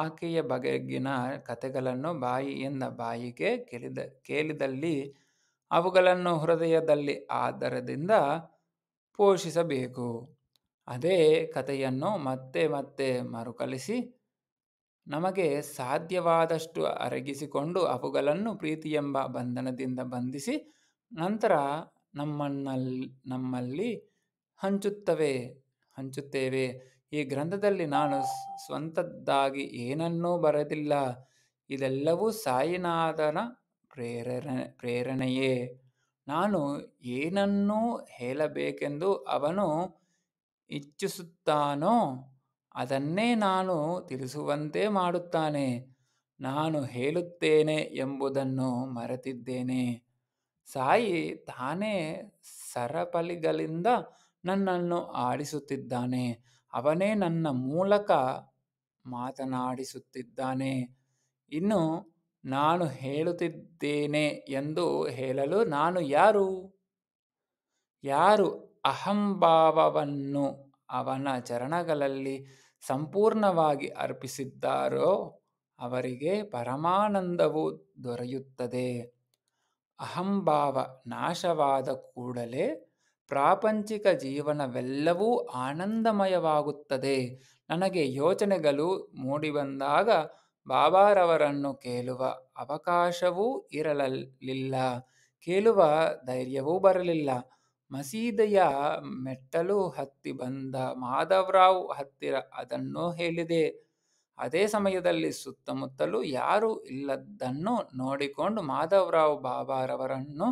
[SPEAKER 1] ಆಕೆಯ ಬಗೆಗಿನ ಕಥೆಗಳನ್ನು ಬಾಯಿಯಿಂದ ಬಾಯಿಗೆ ಕೇಳಿದ ಕೇಳಿದಲ್ಲಿ ಅವುಗಳನ್ನು ಹೃದಯದಲ್ಲಿ ಆದರದಿಂದ ಪೋಷಿಸಬೇಕು ಅದೇ ಕಥೆಯನ್ನು ಮತ್ತೆ ಮತ್ತೆ ಮರುಕಳಿಸಿ ನಮಗೆ ಸಾಧ್ಯವಾದಷ್ಟು ಅರಗಿಸಿಕೊಂಡು ಅವುಗಳನ್ನು ಪ್ರೀತಿಯೆಂಬ ಬಂಧನದಿಂದ ಬಂಧಿಸಿ ನಂತರ ನಮ್ಮನ್ನಲ್ಲಿ ನಮ್ಮಲ್ಲಿ ಹಂಚುತ್ತವೆ ಹಂಚುತ್ತೇವೆ ಈ ಗ್ರಂಥದಲ್ಲಿ ನಾನು ಸ್ವಂತದ್ದಾಗಿ ಏನನ್ನೂ ಬರೆದಿಲ್ಲ ಇದೆಲ್ಲವೂ ಸಾಯಿನಾಥನ ಪ್ರೇರಣೆ ಪ್ರೇರಣೆಯೇ ನಾನು ಏನನ್ನು ಹೇಳಬೇಕೆಂದು ಅವನು ಇಚ್ಛಿಸುತ್ತಾನೋ ಅದನ್ನೇ ನಾನು ತಿಳಿಸುವಂತೆ ಮಾಡುತ್ತಾನೆ ನಾನು ಹೇಳುತ್ತೇನೆ ಎಂಬುದನ್ನು ಮರೆತಿದ್ದೇನೆ ಸಾಯಿ ತಾನೇ ಸರಪಲಿಗಳಿಂದ ನನ್ನನ್ನು ಆಡಿಸುತ್ತಿದ್ದಾನೆ ಅವನೇ ನನ್ನ ಮೂಲಕ ಮಾತನಾಡಿಸುತ್ತಿದ್ದಾನೆ ಇನ್ನು ನಾನು ಹೇಳುತ್ತಿದ್ದೇನೆ ಎಂದು ಹೇಳಲು ನಾನು ಯಾರು ಯಾರು ಅಹಂಭಾವವನ್ನು ಅವನ ಚರಣಗಳಲ್ಲಿ ಸಂಪೂರ್ಣವಾಗಿ ಅರ್ಪಿಸಿದ್ದಾರೋ ಅವರಿಗೆ ಪರಮಾನಂದವು ದೊರೆಯುತ್ತದೆ ಅಹಂಭಾವ ನಾಶವಾದ ಕೂಡಲೇ ಪ್ರಾಪಂಚಿಕ ಜೀವನವೆಲ್ಲವೂ ಆನಂದಮಯವಾಗುತ್ತದೆ ನನಗೆ ಯೋಚನೆಗಳು ಮೂಡಿಬಂದಾಗ ಬಾಬಾರವರನ್ನು ಕೇಳುವ ಅವಕಾಶವೂ ಇರಲಿಲ್ಲ ಕೇಳುವ ಧೈರ್ಯವೂ ಬರಲಿಲ್ಲ ಮಸೀದೆಯ ಮೆಟ್ಟಲು ಹತ್ತಿ ಬಂದ ಮಾಧವರಾವ್ ಹತ್ತಿರ ಅದನ್ನು ಹೇಳಿದೆ ಅದೇ ಸಮಯದಲ್ಲಿ ಸುತ್ತಮುತ್ತಲು ಯಾರೂ ಇಲ್ಲದನ್ನು ನೋಡಿಕೊಂಡು ಮಾಧವರಾವ್ ಬಾಬಾರವರನ್ನು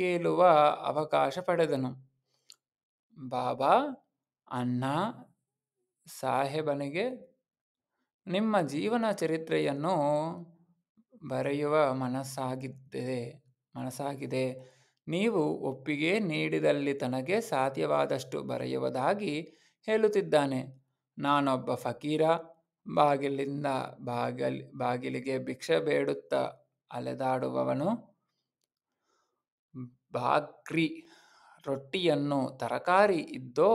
[SPEAKER 1] ಕೇಳುವ ಅವಕಾಶ ಪಡೆದನು ಬಾಬಾ ಅಣ್ಣ ಸಾಹೇಬನಿಗೆ ನಿಮ್ಮ ಜೀವನ ಚರಿತ್ರೆಯನ್ನು ಬರೆಯುವ ಮನಸ್ಸಾಗಿದೆ ಮನಸ್ಸಾಗಿದೆ ನೀವು ಒಪ್ಪಿಗೆ ನೀಡಿದಲ್ಲಿ ತನಗೆ ಸಾಧ್ಯವಾದಷ್ಟು ಬರೆಯುವುದಾಗಿ ಹೇಳುತ್ತಿದ್ದಾನೆ ನಾನೊಬ್ಬ ಫಕೀರ ಬಾಗಿಲಿಂದ ಬಾಗಲ್ ಬಾಗಿಲಿಗೆ ಭಿಕ್ಷೆ ಬೇಡುತ್ತಾ ಅಲೆದಾಡುವವನು ಬಾಕ್ರಿ ರೊಟ್ಟಿಯನ್ನು ತರಕಾರಿ ಇದ್ದೋ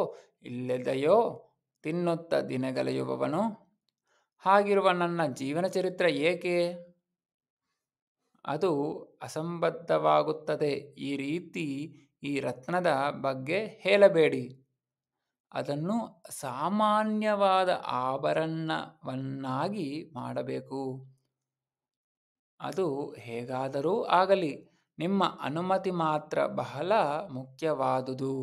[SPEAKER 1] ಇಲ್ಲದೆಯೋ ತಿನ್ನುತ್ತ ದಿನಗಳೆಯುವವನು ಹಾಗಿರುವ ನನ್ನ ಜೀವನ ಚರಿತ್ರೆ ಏಕೆ ಅದು ಅಸಂಬದ್ಧವಾಗುತ್ತದೆ ಈ ರೀತಿ ಈ ರತ್ನದ ಬಗ್ಗೆ ಹೇಳಬೇಡಿ ಅದನ್ನು ಸಾಮಾನ್ಯವಾದ ಆಭರಣವನ್ನಾಗಿ ಮಾಡಬೇಕು ಅದು ಹೇಗಾದರೂ ಆಗಲಿ ನಿಮ್ಮ ಅನುಮತಿ ಮಾತ್ರ ಬಹಳ ಮುಖ್ಯವಾದುದು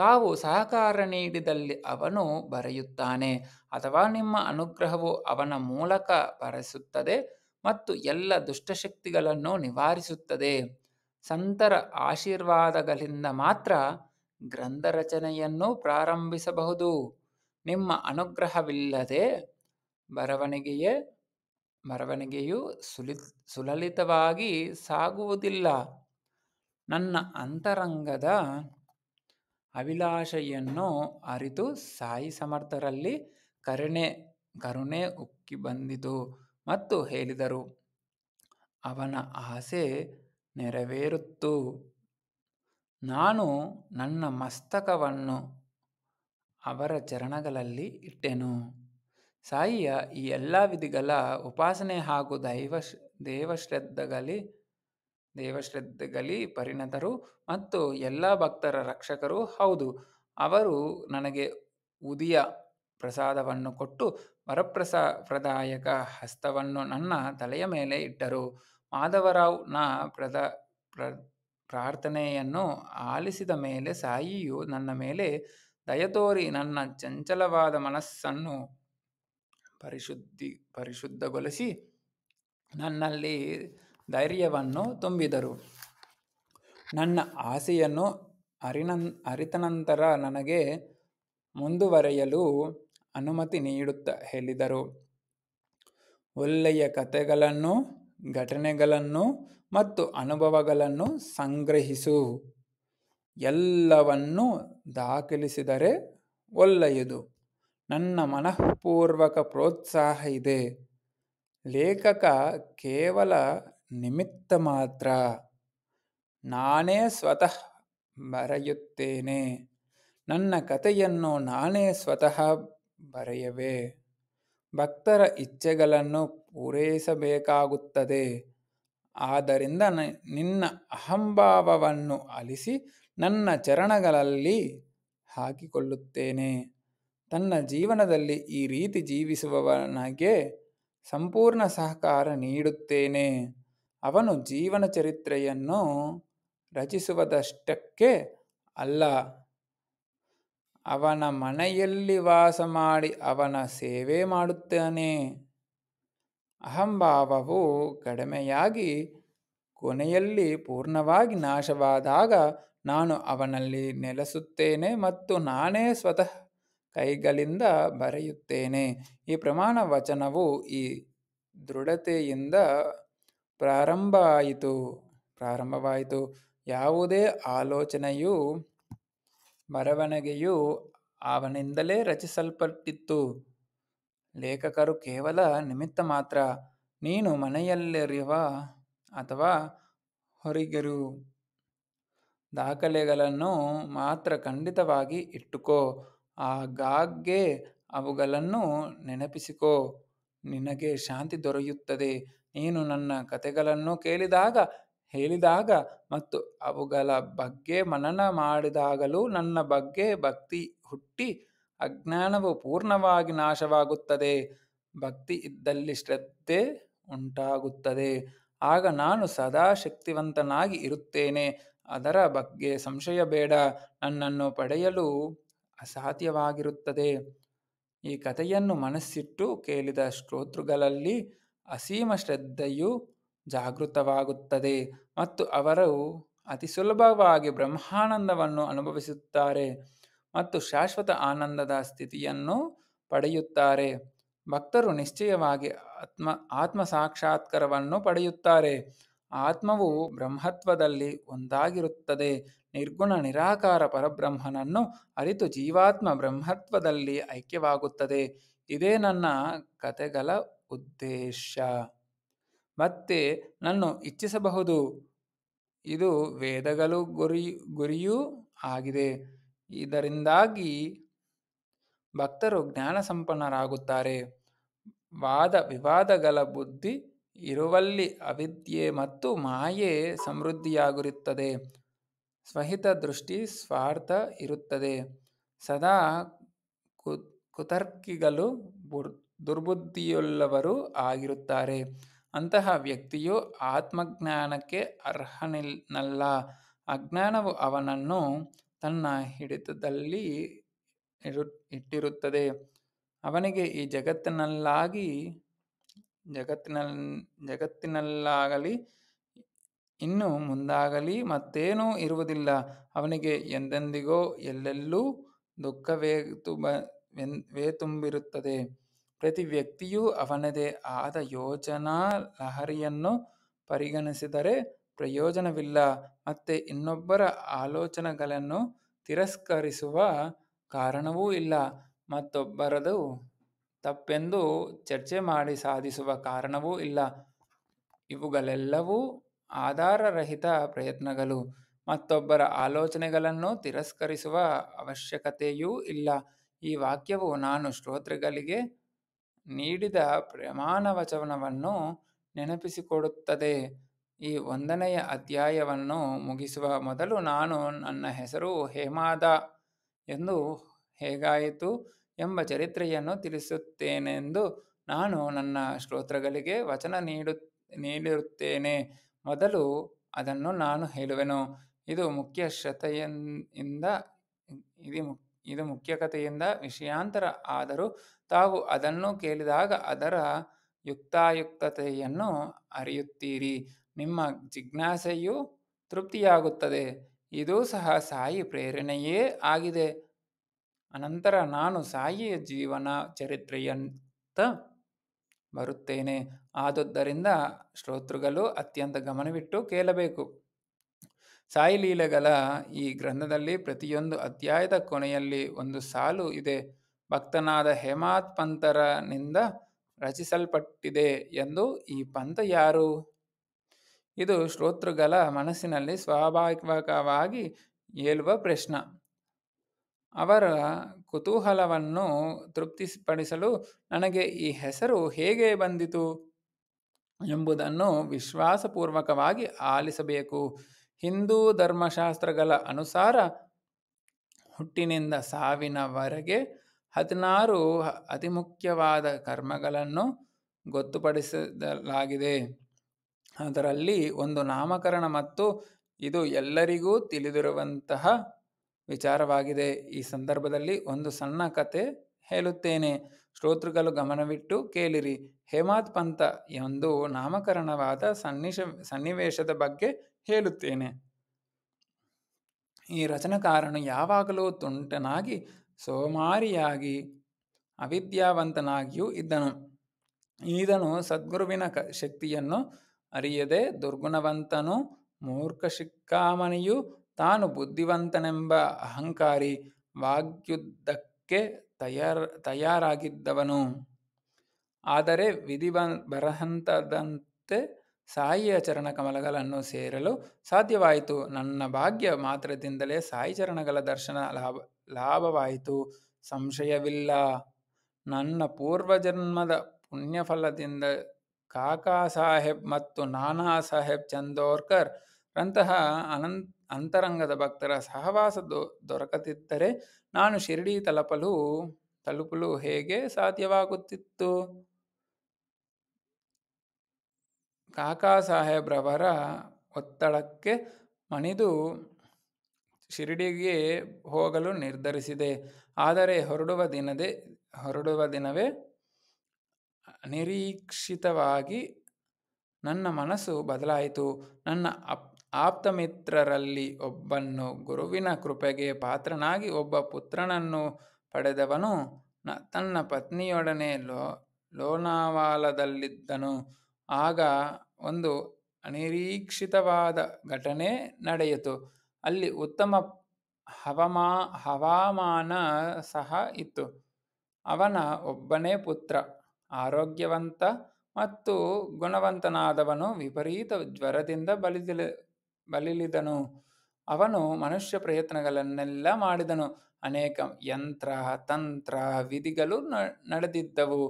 [SPEAKER 1] ತಾವು ಸಹಕಾರ ನೀಡಿದಲ್ಲಿ ಅವನು ಬರೆಯುತ್ತಾನೆ ಅಥವಾ ನಿಮ್ಮ ಅನುಗ್ರಹವು ಅವನ ಮೂಲಕ ಬರೆಸುತ್ತದೆ ಮತ್ತು ಎಲ್ಲ ದುಷ್ಟಶಕ್ತಿಗಳನ್ನು ನಿವಾರಿಸುತ್ತದೆ ಸಂತರ ಆಶೀರ್ವಾದಗಳಿಂದ ಮಾತ್ರ ಗ್ರಂಥರಚನೆಯನ್ನು ಪ್ರಾರಂಭಿಸಬಹುದು ನಿಮ್ಮ ಅನುಗ್ರಹವಿಲ್ಲದೆ ಬರವಣಿಗೆಯೇ ಬರವಣಿಗೆಯು ಸುಲಿ ಸುಲಲಿತವಾಗಿ ಸಾಗುವುದಿಲ್ಲ ನನ್ನ ಅಂತರಂಗದ ಅಭಿಲಾಷೆಯನ್ನು ಅರಿತು ಸಾಯಿ ಸಮರ್ಥರಲ್ಲಿ ಕರುಣೆ ಕರುಣೆ ಉಕ್ಕಿ ಬಂದಿತು ಮತ್ತು ಹೇಳಿದರು ಅವನ ಆಸೆ ನೆರವೇರುತ್ತು ನಾನು ನನ್ನ ಮಸ್ತಕವನ್ನು ಅವರ ಚರಣಗಳಲ್ಲಿ ಇಟ್ಟೆನು ಸಾಯಿಯ ಈ ಎಲ್ಲ ವಿಧಿಗಳ ಉಪಾಸನೆ ಹಾಗೂ ದೈವ ದೇವಶ್ರದ್ಧಗಳಿ ದೇವಶ್ರದ್ಧೆಗಲಿ ಪರಿಣತರು ಮತ್ತು ಎಲ್ಲ ಭಕ್ತರ ರಕ್ಷಕರು ಹೌದು ಅವರು ನನಗೆ ಉದಿಯ ಪ್ರಸಾದವನ್ನು ಕೊಟ್ಟು ವರಪ್ರಸಾ ಪ್ರದಾಯಕ ಹಸ್ತವನ್ನು ನನ್ನ ತಲೆಯ ಮೇಲೆ ಇಟ್ಟರು ಮಾಧವರಾವ್ ನ ಪ್ರದ ಪ್ರ ಪ್ರಾರ್ಥನೆಯನ್ನು ಆಲಿಸಿದ ಮೇಲೆ ಸಾಯಿಯು ನನ್ನ ಮೇಲೆ ದಯತೋರಿ ನನ್ನ ಚಂಚಲವಾದ ಮನಸ್ಸನ್ನು ಪರಿಶುದ್ಧಿ ಪರಿಶುದ್ಧಗೊಳಿಸಿ ನನ್ನಲ್ಲಿ ಧೈರ್ಯವನ್ನು ತುಂಬಿದರು ನನ್ನ ಆಸೆಯನ್ನು ಅರಿನ ಅರಿತ ನಂತರ ನನಗೆ ಮುಂದುವರೆಯಲು ಅನುಮತಿ ನೀಡುತ್ತ ಹೇಳಿದರು ಒಳ್ಳೆಯ ಕಥೆಗಳನ್ನು ಘಟನೆಗಳನ್ನು ಮತ್ತು ಅನುಭವಗಳನ್ನು ಸಂಗ್ರಹಿಸು ಎಲ್ಲವನ್ನೂ ದಾಖಲಿಸಿದರೆ ಒಳ್ಳೆಯದು ನನ್ನ ಮನಃಪೂರ್ವಕ ಪ್ರೋತ್ಸಾಹ ಇದೆ ಲೇಖಕ ಕೇವಲ ನಿಮಿತ್ತ ಮಾತ್ರ ನಾನೇ ಸ್ವತಃ ಬರೆಯುತ್ತೇನೆ ನನ್ನ ಕಥೆಯನ್ನು ನಾನೇ ಸ್ವತಃ ಬರೆಯವೇ ಭಕ್ತರ ಇಚ್ಛೆಗಳನ್ನು ಪೂರೈಸಬೇಕಾಗುತ್ತದೆ ಆದ್ದರಿಂದ ನಿನ್ನ ಅಹಂಭಾವವನ್ನು ಅಲಿಸಿ ನನ್ನ ಚರಣಗಳಲ್ಲಿ ಹಾಕಿಕೊಳ್ಳುತ್ತೇನೆ ತನ್ನ ಜೀವನದಲ್ಲಿ ಈ ರೀತಿ ಜೀವಿಸುವವನಿಗೆ ಸಂಪೂರ್ಣ ಸಹಕಾರ ನೀಡುತ್ತೇನೆ ಅವನು ಜೀವನ ಚರಿತ್ರೆಯನ್ನು ರಚಿಸುವುದಷ್ಟಕ್ಕೆ ಅಲ್ಲ ಅವನ ಮನೆಯಲ್ಲಿ ವಾಸ ಮಾಡಿ ಅವನ ಸೇವೆ ಮಾಡುತ್ತಾನೆ ಅಹಂಭಾವವು ಕಡಿಮೆಯಾಗಿ ಕೊನೆಯಲ್ಲಿ ಪೂರ್ಣವಾಗಿ ನಾಶವಾದಾಗ ನಾನು ಅವನಲ್ಲಿ ನೆಲೆಸುತ್ತೇನೆ ಮತ್ತು ನಾನೇ ಸ್ವತಃ ಕೈಗಳಿಂದ ಬರೆಯುತ್ತೇನೆ ಈ ಪ್ರಮಾಣ ವಚನವು ಈ ದೃಢತೆಯಿಂದ ಪ್ರಾರಂಭ ಆಯಿತು ಪ್ರಾರಂಭವಾಯಿತು ಯಾವುದೇ ಆಲೋಚನೆಯು ಬರವಣಿಗೆಯು ಅವನಿಂದಲೇ ರಚಿಸಲ್ಪಟ್ಟಿತ್ತು ಲೇಖಕರು ಕೇವಲ ನಿಮಿತ್ತ ಮಾತ್ರ ನೀನು ಮನೆಯಲ್ಲಿರುವ ಅಥವಾ ಹೊರಗಿರು ದಾಖಲೆಗಳನ್ನು ಮಾತ್ರ ಖಂಡಿತವಾಗಿ ಇಟ್ಟುಕೋ ಗಾಗ್ಗೆ ಅವುಗಳನ್ನು ನೆನಪಿಸಿಕೋ ನಿನಗೆ ಶಾಂತಿ ದೊರೆಯುತ್ತದೆ ನೀನು ನನ್ನ ಕತೆಗಳನ್ನು ಕೇಳಿದಾಗ ಹೇಳಿದಾಗ ಮತ್ತು ಅವುಗಳ ಬಗ್ಗೆ ಮನನ ಮಾಡಿದಾಗಲೂ ನನ್ನ ಬಗ್ಗೆ ಭಕ್ತಿ ಹುಟ್ಟಿ ಅಜ್ಞಾನವು ಪೂರ್ಣವಾಗಿ ನಾಶವಾಗುತ್ತದೆ ಭಕ್ತಿ ಇದ್ದಲ್ಲಿ ಶ್ರದ್ಧೆ ಉಂಟಾಗುತ್ತದೆ ಆಗ ನಾನು ಸದಾ ಶಕ್ತಿವಂತನಾಗಿ ಇರುತ್ತೇನೆ ಅದರ ಬಗ್ಗೆ ಸಂಶಯ ಬೇಡ ನನ್ನನ್ನು ಪಡೆಯಲು ಅಸಾಧ್ಯವಾಗಿರುತ್ತದೆ ಈ ಕಥೆಯನ್ನು ಮನಸ್ಸಿಟ್ಟು ಕೇಳಿದ ಶ್ರೋತೃಗಳಲ್ಲಿ ಅಸೀಮ ಶ್ರದ್ಧೆಯು ಜಾಗೃತವಾಗುತ್ತದೆ ಮತ್ತು ಅವರು ಅತಿ ಸುಲಭವಾಗಿ ಬ್ರಹ್ಮಾನಂದವನ್ನು ಅನುಭವಿಸುತ್ತಾರೆ ಮತ್ತು ಶಾಶ್ವತ ಆನಂದದ ಸ್ಥಿತಿಯನ್ನು ಪಡೆಯುತ್ತಾರೆ ಭಕ್ತರು ನಿಶ್ಚಯವಾಗಿ ಆತ್ಮ ಆತ್ಮ ಸಾಕ್ಷಾತ್ಕಾರವನ್ನು ಪಡೆಯುತ್ತಾರೆ ಆತ್ಮವು ಬ್ರಹ್ಮತ್ವದಲ್ಲಿ ಒಂದಾಗಿರುತ್ತದೆ ನಿರ್ಗುಣ ನಿರಾಕಾರ ಪರಬ್ರಹ್ಮನನ್ನು ಅರಿತು ಜೀವಾತ್ಮ ಬ್ರಹ್ಮತ್ವದಲ್ಲಿ ಐಕ್ಯವಾಗುತ್ತದೆ ಇದೇ ನನ್ನ ಕಥೆಗಳ ಉದ್ದೇಶ ಮತ್ತೆ ನಾನು ಇಚ್ಛಿಸಬಹುದು ಇದು ವೇದಗಳು ಗುರಿ ಗುರಿಯೂ ಆಗಿದೆ ಇದರಿಂದಾಗಿ ಭಕ್ತರು ಜ್ಞಾನ ಸಂಪನ್ನರಾಗುತ್ತಾರೆ ವಾದ ವಿವಾದಗಳ ಬುದ್ಧಿ ಇರುವಲ್ಲಿ ಅವಿದ್ಯೆ ಮತ್ತು ಮಾಯೆ ಸಮೃದ್ಧಿಯಾಗಿರುತ್ತದೆ ಸ್ವಹಿತ ದೃಷ್ಟಿ ಸ್ವಾರ್ಥ ಇರುತ್ತದೆ ಸದಾ ಕುತರ್ಕಿಗಳು ದುರ್ಬುದ್ಧಿಯುಳ್ಳವರು ಆಗಿರುತ್ತಾರೆ ಅಂತಹ ವ್ಯಕ್ತಿಯು ಆತ್ಮಜ್ಞಾನಕ್ಕೆ ಅರ್ಹನಿಲ್ಲ ಅಜ್ಞಾನವು ಅವನನ್ನು ತನ್ನ ಹಿಡಿತದಲ್ಲಿ ಇರು ಇಟ್ಟಿರುತ್ತದೆ ಅವನಿಗೆ ಈ ಜಗತ್ತಿನಲ್ಲಾಗಿ ಜಗತ್ತಿನ ಜಗತ್ತಿನಲ್ಲಾಗಲಿ ಇನ್ನು ಮುಂದಾಗಲಿ ಮತ್ತೇನೂ ಇರುವುದಿಲ್ಲ ಅವನಿಗೆ ಎಂದೆಂದಿಗೋ ಎಲ್ಲೆಲ್ಲೂ ದುಃಖವೇ ವೇ ತುಂಬಿರುತ್ತದೆ ಪ್ರತಿ ವ್ಯಕ್ತಿಯೂ ಅವನದೇ ಆದ ಯೋಜನಾ ಲಹರಿಯನ್ನು ಪರಿಗಣಿಸಿದರೆ ಪ್ರಯೋಜನವಿಲ್ಲ ಮತ್ತೆ ಇನ್ನೊಬ್ಬರ ಆಲೋಚನೆಗಳನ್ನು ತಿರಸ್ಕರಿಸುವ ಕಾರಣವೂ ಇಲ್ಲ ಮತ್ತೊಬ್ಬರದು ತಪ್ಪೆಂದು ಚರ್ಚೆ ಮಾಡಿ ಸಾಧಿಸುವ ಕಾರಣವೂ ಇಲ್ಲ ಇವುಗಳೆಲ್ಲವೂ ಆಧಾರರಹಿತ ಪ್ರಯತ್ನಗಳು ಮತ್ತೊಬ್ಬರ ಆಲೋಚನೆಗಳನ್ನು ತಿರಸ್ಕರಿಸುವ ಅವಶ್ಯಕತೆಯೂ ಇಲ್ಲ ಈ ವಾಕ್ಯವು ನಾನು ಶ್ರೋತೃಗಳಿಗೆ ನೀಡಿದ ಪ್ರಮಾಣ ವಚನವನ್ನು ನೆನಪಿಸಿಕೊಡುತ್ತದೆ ಈ ಒಂದನೆಯ ಅಧ್ಯಾಯವನ್ನು ಮುಗಿಸುವ ಮೊದಲು ನಾನು ನನ್ನ ಹೆಸರು ಹೇಮಾದ ಎಂದು ಹೇಗಾಯಿತು ಎಂಬ ಚರಿತ್ರೆಯನ್ನು ತಿಳಿಸುತ್ತೇನೆಂದು ನಾನು ನನ್ನ ಶ್ರೋತೃಗಳಿಗೆ ವಚನ ನೀಡು ನೀಡಿರುತ್ತೇನೆ ಮೊದಲು ಅದನ್ನು ನಾನು ಹೇಳುವೆನು ಇದು ಮುಖ್ಯ ಶ್ರತೆಯಿಂದ ಇದು ಇದು ಮುಖ್ಯ ಕಥೆಯಿಂದ ವಿಷಯಾಂತರ ಆದರೂ ತಾವು ಅದನ್ನು ಕೇಳಿದಾಗ ಅದರ ಯುಕ್ತಾಯುಕ್ತತೆಯನ್ನು ಅರಿಯುತ್ತೀರಿ ನಿಮ್ಮ ಜಿಜ್ಞಾಸೆಯು ತೃಪ್ತಿಯಾಗುತ್ತದೆ ಇದು ಸಹ ಸಾಯಿ ಪ್ರೇರಣೆಯೇ ಆಗಿದೆ ಅನಂತರ ನಾನು ಸಾಯಿಯ ಜೀವನ ಚರಿತ್ರೆಯಂತ ಬರುತ್ತೇನೆ ಆದುದರಿಂದ ಶ್ರೋತೃಗಳು ಅತ್ಯಂತ ಗಮನವಿಟ್ಟು ಕೇಳಬೇಕು ಸಾಯಿಲೀಲೆಗಳ ಈ ಗ್ರಂಥದಲ್ಲಿ ಪ್ರತಿಯೊಂದು ಅಧ್ಯಾಯದ ಕೊನೆಯಲ್ಲಿ ಒಂದು ಸಾಲು ಇದೆ ಭಕ್ತನಾದ ಹೇಮಾತ್ ಪಂಥರನಿಂದ ರಚಿಸಲ್ಪಟ್ಟಿದೆ ಎಂದು ಈ ಪಂಥ ಯಾರು ಇದು ಶ್ರೋತೃಗಳ ಮನಸ್ಸಿನಲ್ಲಿ ಸ್ವಾಭಾವಿಕವಾಗಿ ಏಳುವ ಪ್ರಶ್ನ ಅವರ ಕುತೂಹಲವನ್ನು ತೃಪ್ತಿಪಡಿಸಲು ನನಗೆ ಈ ಹೆಸರು ಹೇಗೆ ಬಂದಿತು ಎಂಬುದನ್ನು ವಿಶ್ವಾಸಪೂರ್ವಕವಾಗಿ ಆಲಿಸಬೇಕು ಹಿಂದೂ ಧರ್ಮಶಾಸ್ತ್ರಗಳ ಅನುಸಾರ ಹುಟ್ಟಿನಿಂದ ಸಾವಿನವರೆಗೆ ಹದಿನಾರು ಅತಿ ಮುಖ್ಯವಾದ ಕರ್ಮಗಳನ್ನು ಗೊತ್ತುಪಡಿಸಲಾಗಿದೆ ಅದರಲ್ಲಿ ಒಂದು ನಾಮಕರಣ ಮತ್ತು ಇದು ಎಲ್ಲರಿಗೂ ತಿಳಿದಿರುವಂತಹ ವಿಚಾರವಾಗಿದೆ ಈ ಸಂದರ್ಭದಲ್ಲಿ ಒಂದು ಸಣ್ಣ ಕತೆ ಹೇಳುತ್ತೇನೆ ಶ್ರೋತೃಗಳು ಗಮನವಿಟ್ಟು ಕೇಳಿರಿ ಹೇಮಾತ್ ಪಂಥ ಒಂದು ನಾಮಕರಣವಾದ ಸನ್ನಿಶ ಸನ್ನಿವೇಶದ ಬಗ್ಗೆ ಹೇಳುತ್ತೇನೆ ಈ ರಚನಕಾರನು ಯಾವಾಗಲೂ ತುಂಟನಾಗಿ ಸೋಮಾರಿಯಾಗಿ ಅವಿದ್ಯಾವಂತನಾಗಿಯೂ ಇದ್ದನು ಈತನು ಸದ್ಗುರುವಿನ ಕ ಶಕ್ತಿಯನ್ನು ಅರಿಯದೆ ದುರ್ಗುಣವಂತನು ಮೂರ್ಖ ಶಿಕ್ಕಾಮನಿಯು ತಾನು ಬುದ್ಧಿವಂತನೆಂಬ ಅಹಂಕಾರಿ ವಾಗ್ಯುದ್ಧಕ್ಕೆ ತಯಾರ ತಯಾರಾಗಿದ್ದವನು ಆದರೆ ವಿಧಿವ ಬರಹಂತದಂತೆ ಸಾಯಿಯ ಚರಣ ಕಮಲಗಳನ್ನು ಸೇರಲು ಸಾಧ್ಯವಾಯಿತು ನನ್ನ ಭಾಗ್ಯ ಮಾತ್ರದಿಂದಲೇ ಸಾಯಿ ಚರಣಗಳ ದರ್ಶನ ಲಾಭ ಲಾಭವಾಯಿತು ಸಂಶಯವಿಲ್ಲ ನನ್ನ ಪೂರ್ವಜನ್ಮದ ಪುಣ್ಯಫಲದಿಂದ ಕಾಕಾ ಸಾಹೇಬ್ ಮತ್ತು ನಾನಾ ಸಾಹೇಬ್ ಚಂದೋರ್ಕರ್ ರಂತಹ ಅನಂತ ಅಂತರಂಗದ ಭಕ್ತರ ಸಹವಾಸ ದೊ ದೊರಕದಿದ್ದರೆ ನಾನು ಶಿರಡಿ ತಲುಪಲು ತಲುಪಲು ಹೇಗೆ ಸಾಧ್ಯವಾಗುತ್ತಿತ್ತು ಕಾಕಾ ಸಾಹೇಬ್ರವರ ಒತ್ತಡಕ್ಕೆ ಮಣಿದು ಶಿರಡಿಗೆ ಹೋಗಲು ನಿರ್ಧರಿಸಿದೆ ಆದರೆ ಹೊರಡುವ ದಿನದೇ ಹೊರಡುವ ದಿನವೇ ನಿರೀಕ್ಷಿತವಾಗಿ ನನ್ನ ಮನಸ್ಸು ಬದಲಾಯಿತು ನನ್ನ ಅಪ್ ಆಪ್ತ ಮಿತ್ರರಲ್ಲಿ ಒಬ್ಬನ್ನು ಗುರುವಿನ ಕೃಪೆಗೆ ಪಾತ್ರನಾಗಿ ಒಬ್ಬ ಪುತ್ರನನ್ನು ಪಡೆದವನು ತನ್ನ ಪತ್ನಿಯೊಡನೆ ಲೋ ಲೋನಾವಾಲದಲ್ಲಿದ್ದನು ಆಗ ಒಂದು ಅನಿರೀಕ್ಷಿತವಾದ ಘಟನೆ ನಡೆಯಿತು ಅಲ್ಲಿ ಉತ್ತಮ ಹವಮಾ ಹವಾಮಾನ ಸಹ ಇತ್ತು ಅವನ ಒಬ್ಬನೇ ಪುತ್ರ ಆರೋಗ್ಯವಂತ ಮತ್ತು ಗುಣವಂತನಾದವನು ವಿಪರೀತ ಜ್ವರದಿಂದ ಬಲಿದಿಲ ಬಲಿಲಿದನು ಅವನು ಮನುಷ್ಯ ಪ್ರಯತ್ನಗಳನ್ನೆಲ್ಲ ಮಾಡಿದನು ಅನೇಕ ಯಂತ್ರ ತಂತ್ರ ವಿಧಿಗಳು ನಡೆದಿದ್ದವು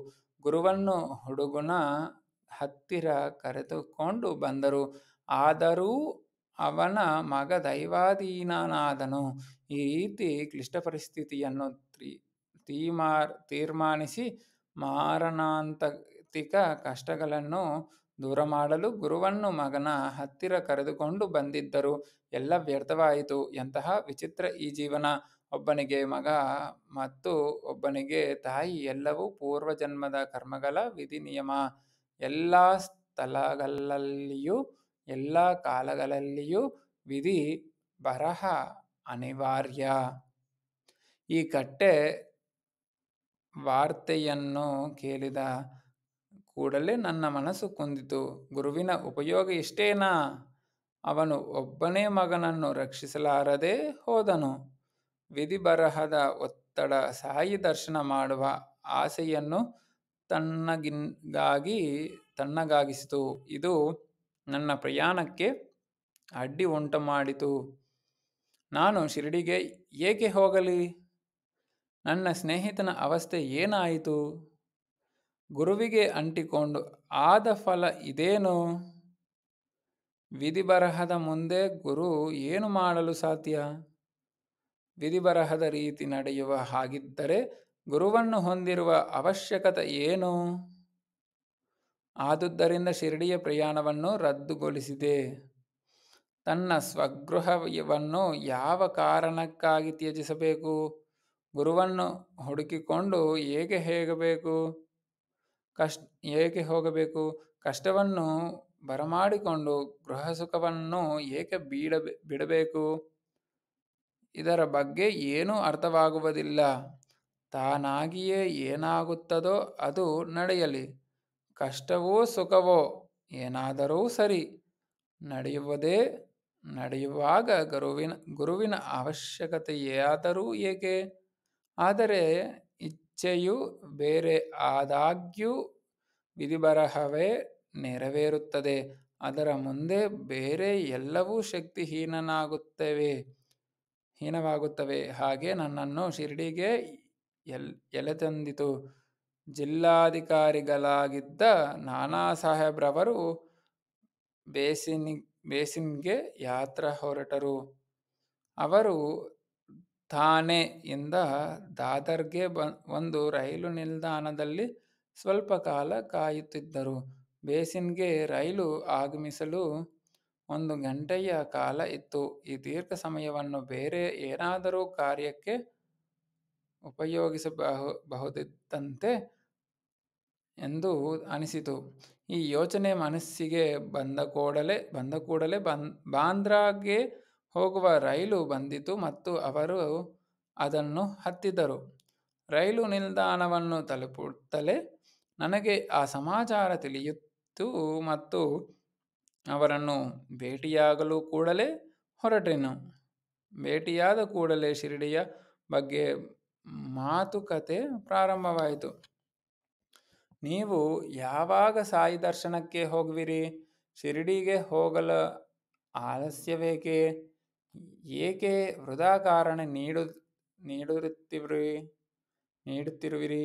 [SPEAKER 1] ಗುರುವನ್ನು ಹುಡುಗನ ಹತ್ತಿರ ಕರೆದುಕೊಂಡು ಬಂದರು ಆದರೂ ಅವನ ಮಗ ದೈವಾಧೀನನಾದನು ಈ ರೀತಿ ಕ್ಲಿಷ್ಟ ಪರಿಸ್ಥಿತಿಯನ್ನು ತೀಮಾರ್ ತೀರ್ಮಾನಿಸಿ ಮಾರಣಾಂತಿಕ ಕಷ್ಟಗಳನ್ನು ದೂರ ಮಾಡಲು ಗುರುವನ್ನು ಮಗನ ಹತ್ತಿರ ಕರೆದುಕೊಂಡು ಬಂದಿದ್ದರು ಎಲ್ಲ ವ್ಯರ್ಥವಾಯಿತು ಎಂತಹ ವಿಚಿತ್ರ ಈ ಜೀವನ ಒಬ್ಬನಿಗೆ ಮಗ ಮತ್ತು ಒಬ್ಬನಿಗೆ ತಾಯಿ ಎಲ್ಲವೂ ಪೂರ್ವಜನ್ಮದ ಕರ್ಮಗಳ ವಿಧಿ ನಿಯಮ ಎಲ್ಲ ಸ್ಥಳಗಳಲ್ಲಿಯೂ ಎಲ್ಲ ಕಾಲಗಳಲ್ಲಿಯೂ ವಿಧಿ ಬರಹ ಅನಿವಾರ್ಯ ಈ ಕಟ್ಟೆ ವಾರ್ತೆಯನ್ನು ಕೇಳಿದ ಕೂಡಲೇ ನನ್ನ ಮನಸ್ಸು ಕುಂದಿತು ಗುರುವಿನ ಉಪಯೋಗ ಇಷ್ಟೇನಾ ಅವನು ಒಬ್ಬನೇ ಮಗನನ್ನು ರಕ್ಷಿಸಲಾರದೆ ಹೋದನು ವಿಧಿ ಬರಹದ ಒತ್ತಡ ಸಾಯಿ ದರ್ಶನ ಮಾಡುವ ಆಸೆಯನ್ನು ತಣ್ಣಗಿಂದಾಗಿ ತಣ್ಣಗಾಗಿಸಿತು ಇದು ನನ್ನ ಪ್ರಯಾಣಕ್ಕೆ ಅಡ್ಡಿ ಉಂಟು ಮಾಡಿತು ನಾನು ಶಿರಡಿಗೆ ಏಕೆ ಹೋಗಲಿ ನನ್ನ ಸ್ನೇಹಿತನ ಅವಸ್ಥೆ ಏನಾಯಿತು ಗುರುವಿಗೆ ಅಂಟಿಕೊಂಡು ಆದ ಫಲ ಇದೇನು ವಿಧಿಬರಹದ ಮುಂದೆ ಗುರು ಏನು ಮಾಡಲು ಸಾಧ್ಯ ಬರಹದ ರೀತಿ ನಡೆಯುವ ಹಾಗಿದ್ದರೆ ಗುರುವನ್ನು ಹೊಂದಿರುವ ಅವಶ್ಯಕತೆ ಏನು ಆದುದರಿಂದ ಶಿರಡಿಯ ಪ್ರಯಾಣವನ್ನು ರದ್ದುಗೊಳಿಸಿದೆ ತನ್ನ ಸ್ವಗೃಹವನ್ನು ಯಾವ ಕಾರಣಕ್ಕಾಗಿ ತ್ಯಜಿಸಬೇಕು ಗುರುವನ್ನು ಹುಡುಕಿಕೊಂಡು ಹೇಗೆ ಹೇಗಬೇಕು ಕಷ್ಟ ಏಕೆ ಹೋಗಬೇಕು ಕಷ್ಟವನ್ನು ಬರಮಾಡಿಕೊಂಡು ಗೃಹ ಸುಖವನ್ನು ಏಕೆ ಬೀಡ ಬಿಡಬೇಕು ಇದರ ಬಗ್ಗೆ ಏನೂ ಅರ್ಥವಾಗುವುದಿಲ್ಲ ತಾನಾಗಿಯೇ ಏನಾಗುತ್ತದೋ ಅದು ನಡೆಯಲಿ ಕಷ್ಟವೋ ಸುಖವೋ ಏನಾದರೂ ಸರಿ ನಡೆಯುವುದೇ ನಡೆಯುವಾಗ ಗುರುವಿನ ಗುರುವಿನ ಅವಶ್ಯಕತೆಯಾದರೂ ಏಕೆ ಆದರೆ ಇಚ್ಛೆಯು ಬೇರೆ ಆದಾಗ್ಯೂ ವಿಧಿಬರಹವೇ ನೆರವೇರುತ್ತದೆ ಅದರ ಮುಂದೆ ಬೇರೆ ಎಲ್ಲವೂ ಶಕ್ತಿಹೀನನಾಗುತ್ತವೆ ಹೀನವಾಗುತ್ತವೆ ಹಾಗೆ ನನ್ನನ್ನು ಶಿರಡಿಗೆ ಎಲ್ ಎಲೆತಂದಿತು ಜಿಲ್ಲಾಧಿಕಾರಿಗಳಾಗಿದ್ದ ನಾನಾ ಸಾಹೇಬ್ರವರು ಬೇಸಿನಿ ಬೇಸಿನ್ಗೆ ಯಾತ್ರ ಹೊರಟರು ಅವರು ಇಂದ ದಾದರ್ಗೆ ಬ ಒಂದು ರೈಲು ನಿಲ್ದಾಣದಲ್ಲಿ ಸ್ವಲ್ಪ ಕಾಲ ಕಾಯುತ್ತಿದ್ದರು ಬೇಸಿನ್ಗೆ ರೈಲು ಆಗಮಿಸಲು ಒಂದು ಗಂಟೆಯ ಕಾಲ ಇತ್ತು ಈ ದೀರ್ಘ ಸಮಯವನ್ನು ಬೇರೆ ಏನಾದರೂ ಕಾರ್ಯಕ್ಕೆ ಉಪಯೋಗಿಸಬಹು ಬಹುದಿದ್ದಂತೆ ಎಂದು ಅನಿಸಿತು ಈ ಯೋಚನೆ ಮನಸ್ಸಿಗೆ ಬಂದ ಕೂಡಲೇ ಬಂದ ಕೂಡಲೇ ಬನ್ ಬಾಂದ್ರಾಗೆ ಹೋಗುವ ರೈಲು ಬಂದಿತು ಮತ್ತು ಅವರು ಅದನ್ನು ಹತ್ತಿದರು ರೈಲು ನಿಲ್ದಾಣವನ್ನು ತಲುಪುತ್ತಲೇ ನನಗೆ ಆ ಸಮಾಚಾರ ತಿಳಿಯಿತು ಮತ್ತು ಅವರನ್ನು ಭೇಟಿಯಾಗಲು ಕೂಡಲೇ ಹೊರಟೆನು ಭೇಟಿಯಾದ ಕೂಡಲೇ ಶಿರಡಿಯ ಬಗ್ಗೆ ಮಾತುಕತೆ ಪ್ರಾರಂಭವಾಯಿತು ನೀವು ಯಾವಾಗ ಸಾಯಿ ದರ್ಶನಕ್ಕೆ ಹೋಗುವಿರಿ ಶಿರಡಿಗೆ ಹೋಗಲು ಆಲಸ್ಯವೇಕೆ ಏಕೆ ವೃದಾ ಕಾರಣ ನೀಡು ನೀಡುತ್ತಿರುವಿರಿ ನೀಡುತ್ತಿರುವಿರಿ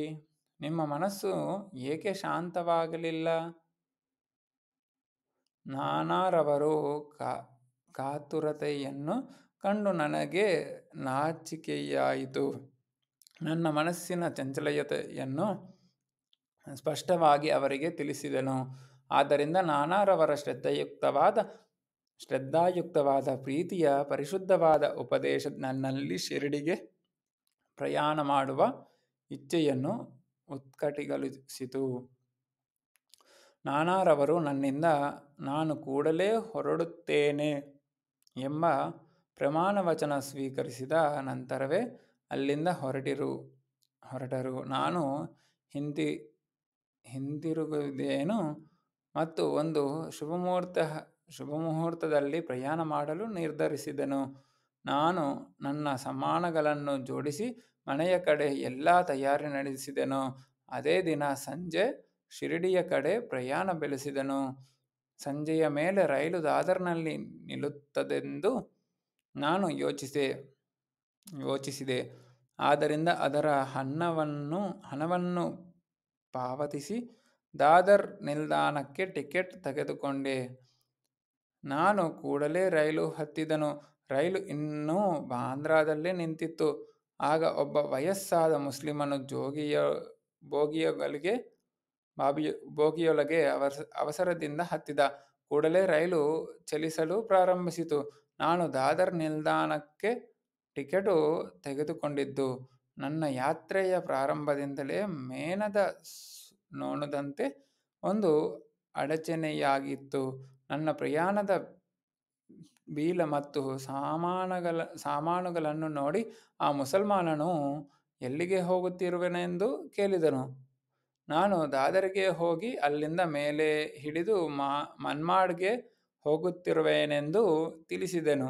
[SPEAKER 1] ನಿಮ್ಮ ಮನಸ್ಸು ಏಕೆ ಶಾಂತವಾಗಲಿಲ್ಲ ನಾನಾರವರು ಕಾ ಕಾತುರತೆಯನ್ನು ಕಂಡು ನನಗೆ ನಾಚಿಕೆಯಾಯಿತು ನನ್ನ ಮನಸ್ಸಿನ ಚಂಚಲಯತೆಯನ್ನು ಸ್ಪಷ್ಟವಾಗಿ ಅವರಿಗೆ ತಿಳಿಸಿದನು ಆದ್ದರಿಂದ ನಾನಾರವರ ಶ್ರದ್ಧೆಯುಕ್ತವಾದ ಶ್ರದ್ಧಾಯುಕ್ತವಾದ ಪ್ರೀತಿಯ ಪರಿಶುದ್ಧವಾದ ಉಪದೇಶ ನನ್ನಲ್ಲಿ ಶಿರಡಿಗೆ ಪ್ರಯಾಣ ಮಾಡುವ ಇಚ್ಛೆಯನ್ನು ಉತ್ಕಟಿಗಳಿಸಿತು ನಾನಾರವರು ನನ್ನಿಂದ ನಾನು ಕೂಡಲೇ ಹೊರಡುತ್ತೇನೆ ಎಂಬ ಪ್ರಮಾಣ ವಚನ ಸ್ವೀಕರಿಸಿದ ನಂತರವೇ ಅಲ್ಲಿಂದ ಹೊರಟಿರು ಹೊರಟರು ನಾನು ಹಿಂದಿ ಹಿಂದಿರುಗುವುದೇನು ಮತ್ತು ಒಂದು ಶುಭ ಮುಹೂರ್ತ ಶುಭ ಮುಹೂರ್ತದಲ್ಲಿ ಪ್ರಯಾಣ ಮಾಡಲು ನಿರ್ಧರಿಸಿದನು ನಾನು ನನ್ನ ಸಮಾನಗಳನ್ನು ಜೋಡಿಸಿ ಮನೆಯ ಕಡೆ ಎಲ್ಲ ತಯಾರಿ ನಡೆಸಿದೆನು ಅದೇ ದಿನ ಸಂಜೆ ಶಿರಡಿಯ ಕಡೆ ಪ್ರಯಾಣ ಬೆಳೆಸಿದನು ಸಂಜೆಯ ಮೇಲೆ ರೈಲು ದಾದರ್ನಲ್ಲಿ ನಿಲ್ಲುತ್ತದೆಂದು ನಾನು ಯೋಚಿಸಿದೆ ಯೋಚಿಸಿದೆ ಆದ್ದರಿಂದ ಅದರ ಹಣವನ್ನು ಹಣವನ್ನು ಪಾವತಿಸಿ ದಾದರ್ ನಿಲ್ದಾಣಕ್ಕೆ ಟಿಕೆಟ್ ತೆಗೆದುಕೊಂಡೆ ನಾನು ಕೂಡಲೇ ರೈಲು ಹತ್ತಿದನು ರೈಲು ಇನ್ನೂ ಬಾಂದ್ರಾದಲ್ಲೇ ನಿಂತಿತ್ತು ಆಗ ಒಬ್ಬ ವಯಸ್ಸಾದ ಮುಸ್ಲಿಮನು ಜೋಗಿಯ ಬೋಗಿಯೊಳಗೆ ಬಾಬಿಯ ಬೋಗಿಯೊಳಗೆ ಅವಸ ಅವಸರದಿಂದ ಹತ್ತಿದ ಕೂಡಲೇ ರೈಲು ಚಲಿಸಲು ಪ್ರಾರಂಭಿಸಿತು ನಾನು ದಾದರ್ ನಿಲ್ದಾಣಕ್ಕೆ ಟಿಕೆಟು ತೆಗೆದುಕೊಂಡಿದ್ದು ನನ್ನ ಯಾತ್ರೆಯ ಪ್ರಾರಂಭದಿಂದಲೇ ಮೇನದ ನೋಣದಂತೆ ಒಂದು ಅಡಚಣೆಯಾಗಿತ್ತು ನನ್ನ ಪ್ರಯಾಣದ ಬೀಲ ಮತ್ತು ಸಾಮಾನುಗಳ ಸಾಮಾನುಗಳನ್ನು ನೋಡಿ ಆ ಮುಸಲ್ಮಾನನು ಎಲ್ಲಿಗೆ ಹೋಗುತ್ತಿರುವೆನೆಂದು ಕೇಳಿದನು ನಾನು ದಾದರಿಗೆ ಹೋಗಿ ಅಲ್ಲಿಂದ ಮೇಲೆ ಹಿಡಿದು ಮಾ ಮನ್ಮಾಡ್ಗೆ ಹೋಗುತ್ತಿರುವೆನೆಂದು ತಿಳಿಸಿದೆನು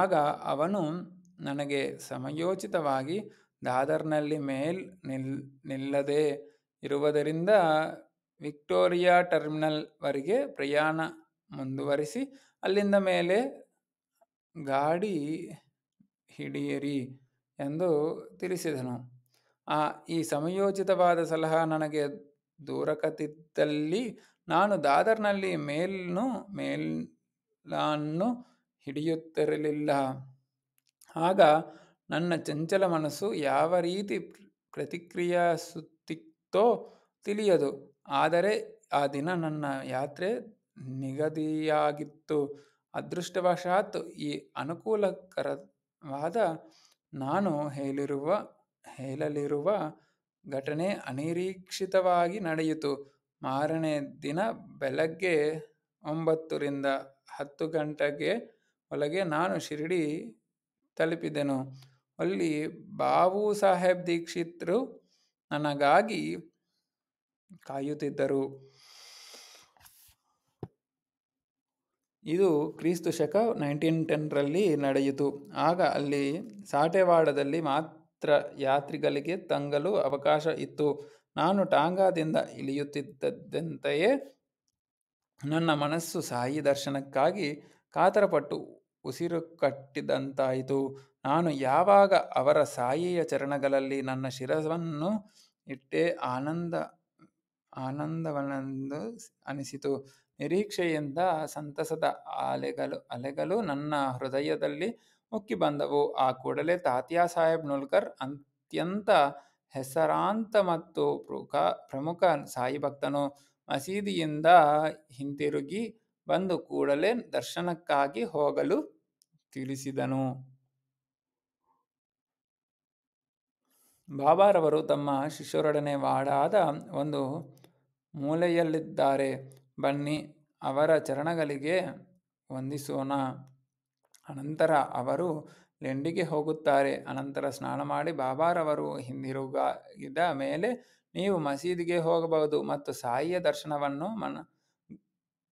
[SPEAKER 1] ಆಗ ಅವನು ನನಗೆ ಸಮಯೋಚಿತವಾಗಿ ದಾದರ್ನಲ್ಲಿ ಮೇಲ್ ನಿಲ್ ನಿಲ್ಲದೆ ಇರುವುದರಿಂದ ವಿಕ್ಟೋರಿಯಾ ಟರ್ಮಿನಲ್ವರೆಗೆ ಪ್ರಯಾಣ ಮುಂದುವರಿಸಿ ಅಲ್ಲಿಂದ ಮೇಲೆ ಗಾಡಿ ಹಿಡಿಯಿರಿ ಎಂದು ತಿಳಿಸಿದನು ಆ ಈ ಸಮಯೋಚಿತವಾದ ಸಲಹಾ ನನಗೆ ದೂರಕತ್ತಿದ್ದಲ್ಲಿ ನಾನು ದಾದರ್ನಲ್ಲಿ ಮೇಲ್ನು ಮೇಲಾನ್ನು ಹಿಡಿಯುತ್ತಿರಲಿಲ್ಲ ಆಗ ನನ್ನ ಚಂಚಲ ಮನಸ್ಸು ಯಾವ ರೀತಿ ಪ್ರತಿಕ್ರಿಯಿಸುತ್ತಿತ್ತೋ ತಿಳಿಯದು ಆದರೆ ಆ ದಿನ ನನ್ನ ಯಾತ್ರೆ ನಿಗದಿಯಾಗಿತ್ತು ಅದೃಷ್ಟವಶಾತ್ ಈ ಅನುಕೂಲಕರವಾದ ನಾನು ಹೇಳಿರುವ ಹೇಳಲಿರುವ ಘಟನೆ ಅನಿರೀಕ್ಷಿತವಾಗಿ ನಡೆಯಿತು ಮಾರನೇ ದಿನ ಬೆಳಗ್ಗೆ ಒಂಬತ್ತರಿಂದ ಹತ್ತು ಗಂಟೆಗೆ ಒಳಗೆ ನಾನು ಶಿರಡಿ ತಲುಪಿದೆನು ಅಲ್ಲಿ ಬಾಬು ಸಾಹೇಬ್ ದೀಕ್ಷಿತ್ರು ನನಗಾಗಿ ಕಾಯುತ್ತಿದ್ದರು ಇದು ಕ್ರಿಸ್ತು ಶಕ ನೈನ್ಟೀನ್ ಟೆನ್ರಲ್ಲಿ ನಡೆಯಿತು ಆಗ ಅಲ್ಲಿ ಸಾಟೆವಾಡದಲ್ಲಿ ಮಾತ್ರ ಯಾತ್ರಿಗಳಿಗೆ ತಂಗಲು ಅವಕಾಶ ಇತ್ತು ನಾನು ಟಾಂಗಾದಿಂದ ಇಳಿಯುತ್ತಿದ್ದಂತೆಯೇ ನನ್ನ ಮನಸ್ಸು ಸಾಯಿ ದರ್ಶನಕ್ಕಾಗಿ ಕಾತರಪಟ್ಟು ಉಸಿರು ಕಟ್ಟಿದಂತಾಯಿತು ನಾನು ಯಾವಾಗ ಅವರ ಸಾಯಿಯ ಚರಣಗಳಲ್ಲಿ ನನ್ನ ಶಿರವನ್ನು ಇಟ್ಟೆ ಆನಂದ ಆನಂದವನೆಂದು ಅನಿಸಿತು ನಿರೀಕ್ಷೆಯಿಂದ ಸಂತಸದ ಅಲೆಗಳು ಅಲೆಗಳು ನನ್ನ ಹೃದಯದಲ್ಲಿ ಮುಕ್ಕಿ ಬಂದವು ಆ ಕೂಡಲೇ ತಾತ್ಯಾ ಸಾಹೇಬ್ ನೂಲ್ಕರ್ ಅತ್ಯಂತ ಹೆಸರಾಂತ ಮತ್ತು ಪ್ರಮುಖ ಪ್ರಮುಖ ಸಾಯಿ ಭಕ್ತನು ಮಸೀದಿಯಿಂದ ಹಿಂತಿರುಗಿ ಬಂದು ಕೂಡಲೇ ದರ್ಶನಕ್ಕಾಗಿ ಹೋಗಲು ತಿಳಿಸಿದನು ಬಾಬಾರವರು ತಮ್ಮ ಶಿಷ್ಯರೊಡನೆ ವಾಡಾದ ಒಂದು ಮೂಲೆಯಲ್ಲಿದ್ದಾರೆ ಬನ್ನಿ ಅವರ ಚರಣಗಳಿಗೆ ವಂದಿಸೋಣ ಅನಂತರ ಅವರು ಲೆಂಡಿಗೆ ಹೋಗುತ್ತಾರೆ ಅನಂತರ ಸ್ನಾನ ಮಾಡಿ ಬಾಬಾರವರು ಹಿಂದಿರುಗಿದ ಮೇಲೆ ನೀವು ಮಸೀದಿಗೆ ಹೋಗಬಹುದು ಮತ್ತು ಸಾಯಿಯ ದರ್ಶನವನ್ನು ಮನ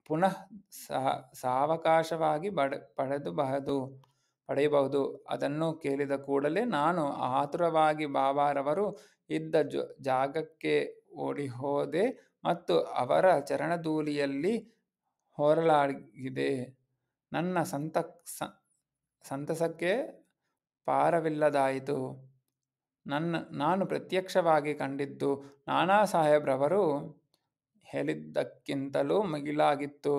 [SPEAKER 1] ಪುನಃ ಸಹ ಸಾವಕಾಶವಾಗಿ ಬಡ ಪಡೆದುಬಹುದು ಪಡೆಯಬಹುದು ಅದನ್ನು ಕೇಳಿದ ಕೂಡಲೇ ನಾನು ಆತುರವಾಗಿ ಬಾಬಾರವರು ಇದ್ದ ಜಾಗಕ್ಕೆ ಓಡಿ ಹೋದೆ ಮತ್ತು ಅವರ ಚರಣಧೂಲಿಯಲ್ಲಿ ಹೊರಲಾಗಿದೆ ನನ್ನ ಸಂತ ಸಂತಸಕ್ಕೆ ಪಾರವಿಲ್ಲದಾಯಿತು ನನ್ನ ನಾನು ಪ್ರತ್ಯಕ್ಷವಾಗಿ ಕಂಡಿದ್ದು ನಾನಾ ಸಾಹೇಬ್ರವರು ಹೇಳಿದ್ದಕ್ಕಿಂತಲೂ ಮಿಗಿಲಾಗಿತ್ತು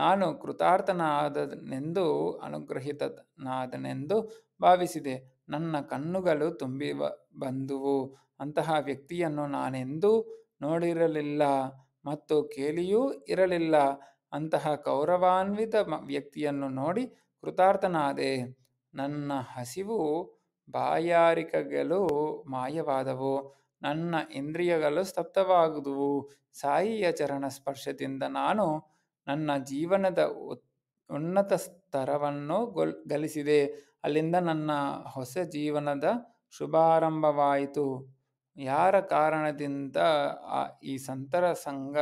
[SPEAKER 1] ನಾನು ಕೃತಾರ್ಥನಾದನೆಂದು ಅನುಗ್ರಹಿತನಾದನೆಂದು ಭಾವಿಸಿದೆ ನನ್ನ ಕಣ್ಣುಗಳು ತುಂಬಿ ಬಂದುವು ಅಂತಹ ವ್ಯಕ್ತಿಯನ್ನು ನಾನೆಂದೂ ನೋಡಿರಲಿಲ್ಲ ಮತ್ತು ಕೇಳಿಯೂ ಇರಲಿಲ್ಲ ಅಂತಹ ಕೌರವಾನ್ವಿತ ವ್ಯಕ್ತಿಯನ್ನು ನೋಡಿ ಕೃತಾರ್ಥನಾದೆ ನನ್ನ ಹಸಿವು ಬಾಯಾರಿಕೆಗಳು ಮಾಯವಾದವು ನನ್ನ ಇಂದ್ರಿಯಗಳು ಸ್ತಪ್ತವಾಗುವುದು ಸಾಯಿಯ ಚರಣ ಸ್ಪರ್ಶದಿಂದ ನಾನು ನನ್ನ ಜೀವನದ ಉನ್ನತ ಸ್ತರವನ್ನು ಗೊಲ್ ಗಳಿಸಿದೆ ಅಲ್ಲಿಂದ ನನ್ನ ಹೊಸ ಜೀವನದ ಶುಭಾರಂಭವಾಯಿತು ಯಾರ ಕಾರಣದಿಂದ ಈ ಸಂತರ ಸಂಘ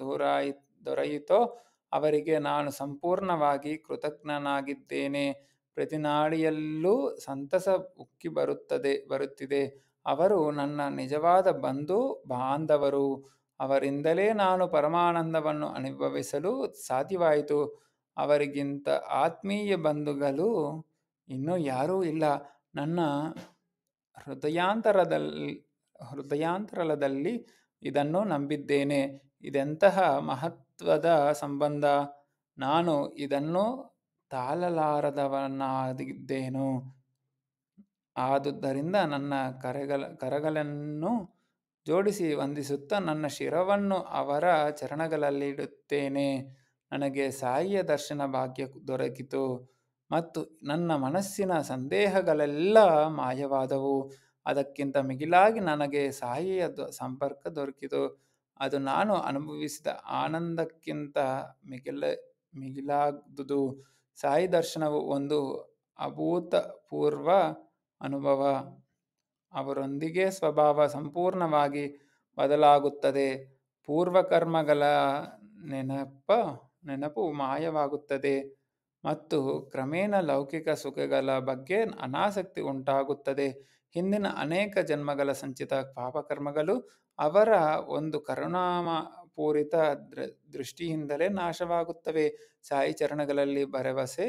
[SPEAKER 1] ದೂರಾಯ್ ದೊರೆಯಿತೋ ಅವರಿಗೆ ನಾನು ಸಂಪೂರ್ಣವಾಗಿ ಕೃತಜ್ಞನಾಗಿದ್ದೇನೆ ನಾಡಿಯಲ್ಲೂ ಸಂತಸ ಉಕ್ಕಿ ಬರುತ್ತದೆ ಬರುತ್ತಿದೆ ಅವರು ನನ್ನ ನಿಜವಾದ ಬಂಧು ಬಾಂಧವರು ಅವರಿಂದಲೇ ನಾನು ಪರಮಾನಂದವನ್ನು ಅನುಭವಿಸಲು ಸಾಧ್ಯವಾಯಿತು ಅವರಿಗಿಂತ ಆತ್ಮೀಯ ಬಂಧುಗಳು ಇನ್ನೂ ಯಾರೂ ಇಲ್ಲ ನನ್ನ ಹೃದಯಾಂತರದಲ್ಲಿ ಹೃದಯಾಂತರದಲ್ಲಿ ಇದನ್ನು ನಂಬಿದ್ದೇನೆ ಇದೆಂತಹ ಮಹತ್ವದ ಸಂಬಂಧ ನಾನು ಇದನ್ನು ತಾಳಲಾರದವನಾಗಿದ್ದೇನು ಆದುದರಿಂದ ನನ್ನ ಕರೆಗಲ ಕರಗಳನ್ನು ಜೋಡಿಸಿ ವಂದಿಸುತ್ತಾ ನನ್ನ ಶಿರವನ್ನು ಅವರ ಚರಣಗಳಲ್ಲಿ ಇಡುತ್ತೇನೆ ನನಗೆ ಸಾಯಿಯ ದರ್ಶನ ಭಾಗ್ಯ ದೊರಕಿತು ಮತ್ತು ನನ್ನ ಮನಸ್ಸಿನ ಸಂದೇಹಗಳೆಲ್ಲ ಮಾಯವಾದವು ಅದಕ್ಕಿಂತ ಮಿಗಿಲಾಗಿ ನನಗೆ ಸಾಯಿಯ ಸಂಪರ್ಕ ದೊರಕಿತು ಅದು ನಾನು ಅನುಭವಿಸಿದ ಆನಂದಕ್ಕಿಂತ ಮಿಗಿಲ ಮಿಗಿಲಾದುದು ಸಾಯಿ ದರ್ಶನವು ಒಂದು ಅಭೂತಪೂರ್ವ ಅನುಭವ ಅವರೊಂದಿಗೆ ಸ್ವಭಾವ ಸಂಪೂರ್ಣವಾಗಿ ಬದಲಾಗುತ್ತದೆ ಪೂರ್ವಕರ್ಮಗಳ ನೆನಪ ನೆನಪು ಮಾಯವಾಗುತ್ತದೆ ಮತ್ತು ಕ್ರಮೇಣ ಲೌಕಿಕ ಸುಖಗಳ ಬಗ್ಗೆ ಅನಾಸಕ್ತಿ ಉಂಟಾಗುತ್ತದೆ ಹಿಂದಿನ ಅನೇಕ ಜನ್ಮಗಳ ಸಂಚಿತ ಪಾಪಕರ್ಮಗಳು ಅವರ ಒಂದು ಕರುಣಾಮ ಪೂರಿತ ದೃಷ್ಟಿಯಿಂದಲೇ ನಾಶವಾಗುತ್ತವೆ ಸಾಯಿ ಚರಣಗಳಲ್ಲಿ ಭರವಸೆ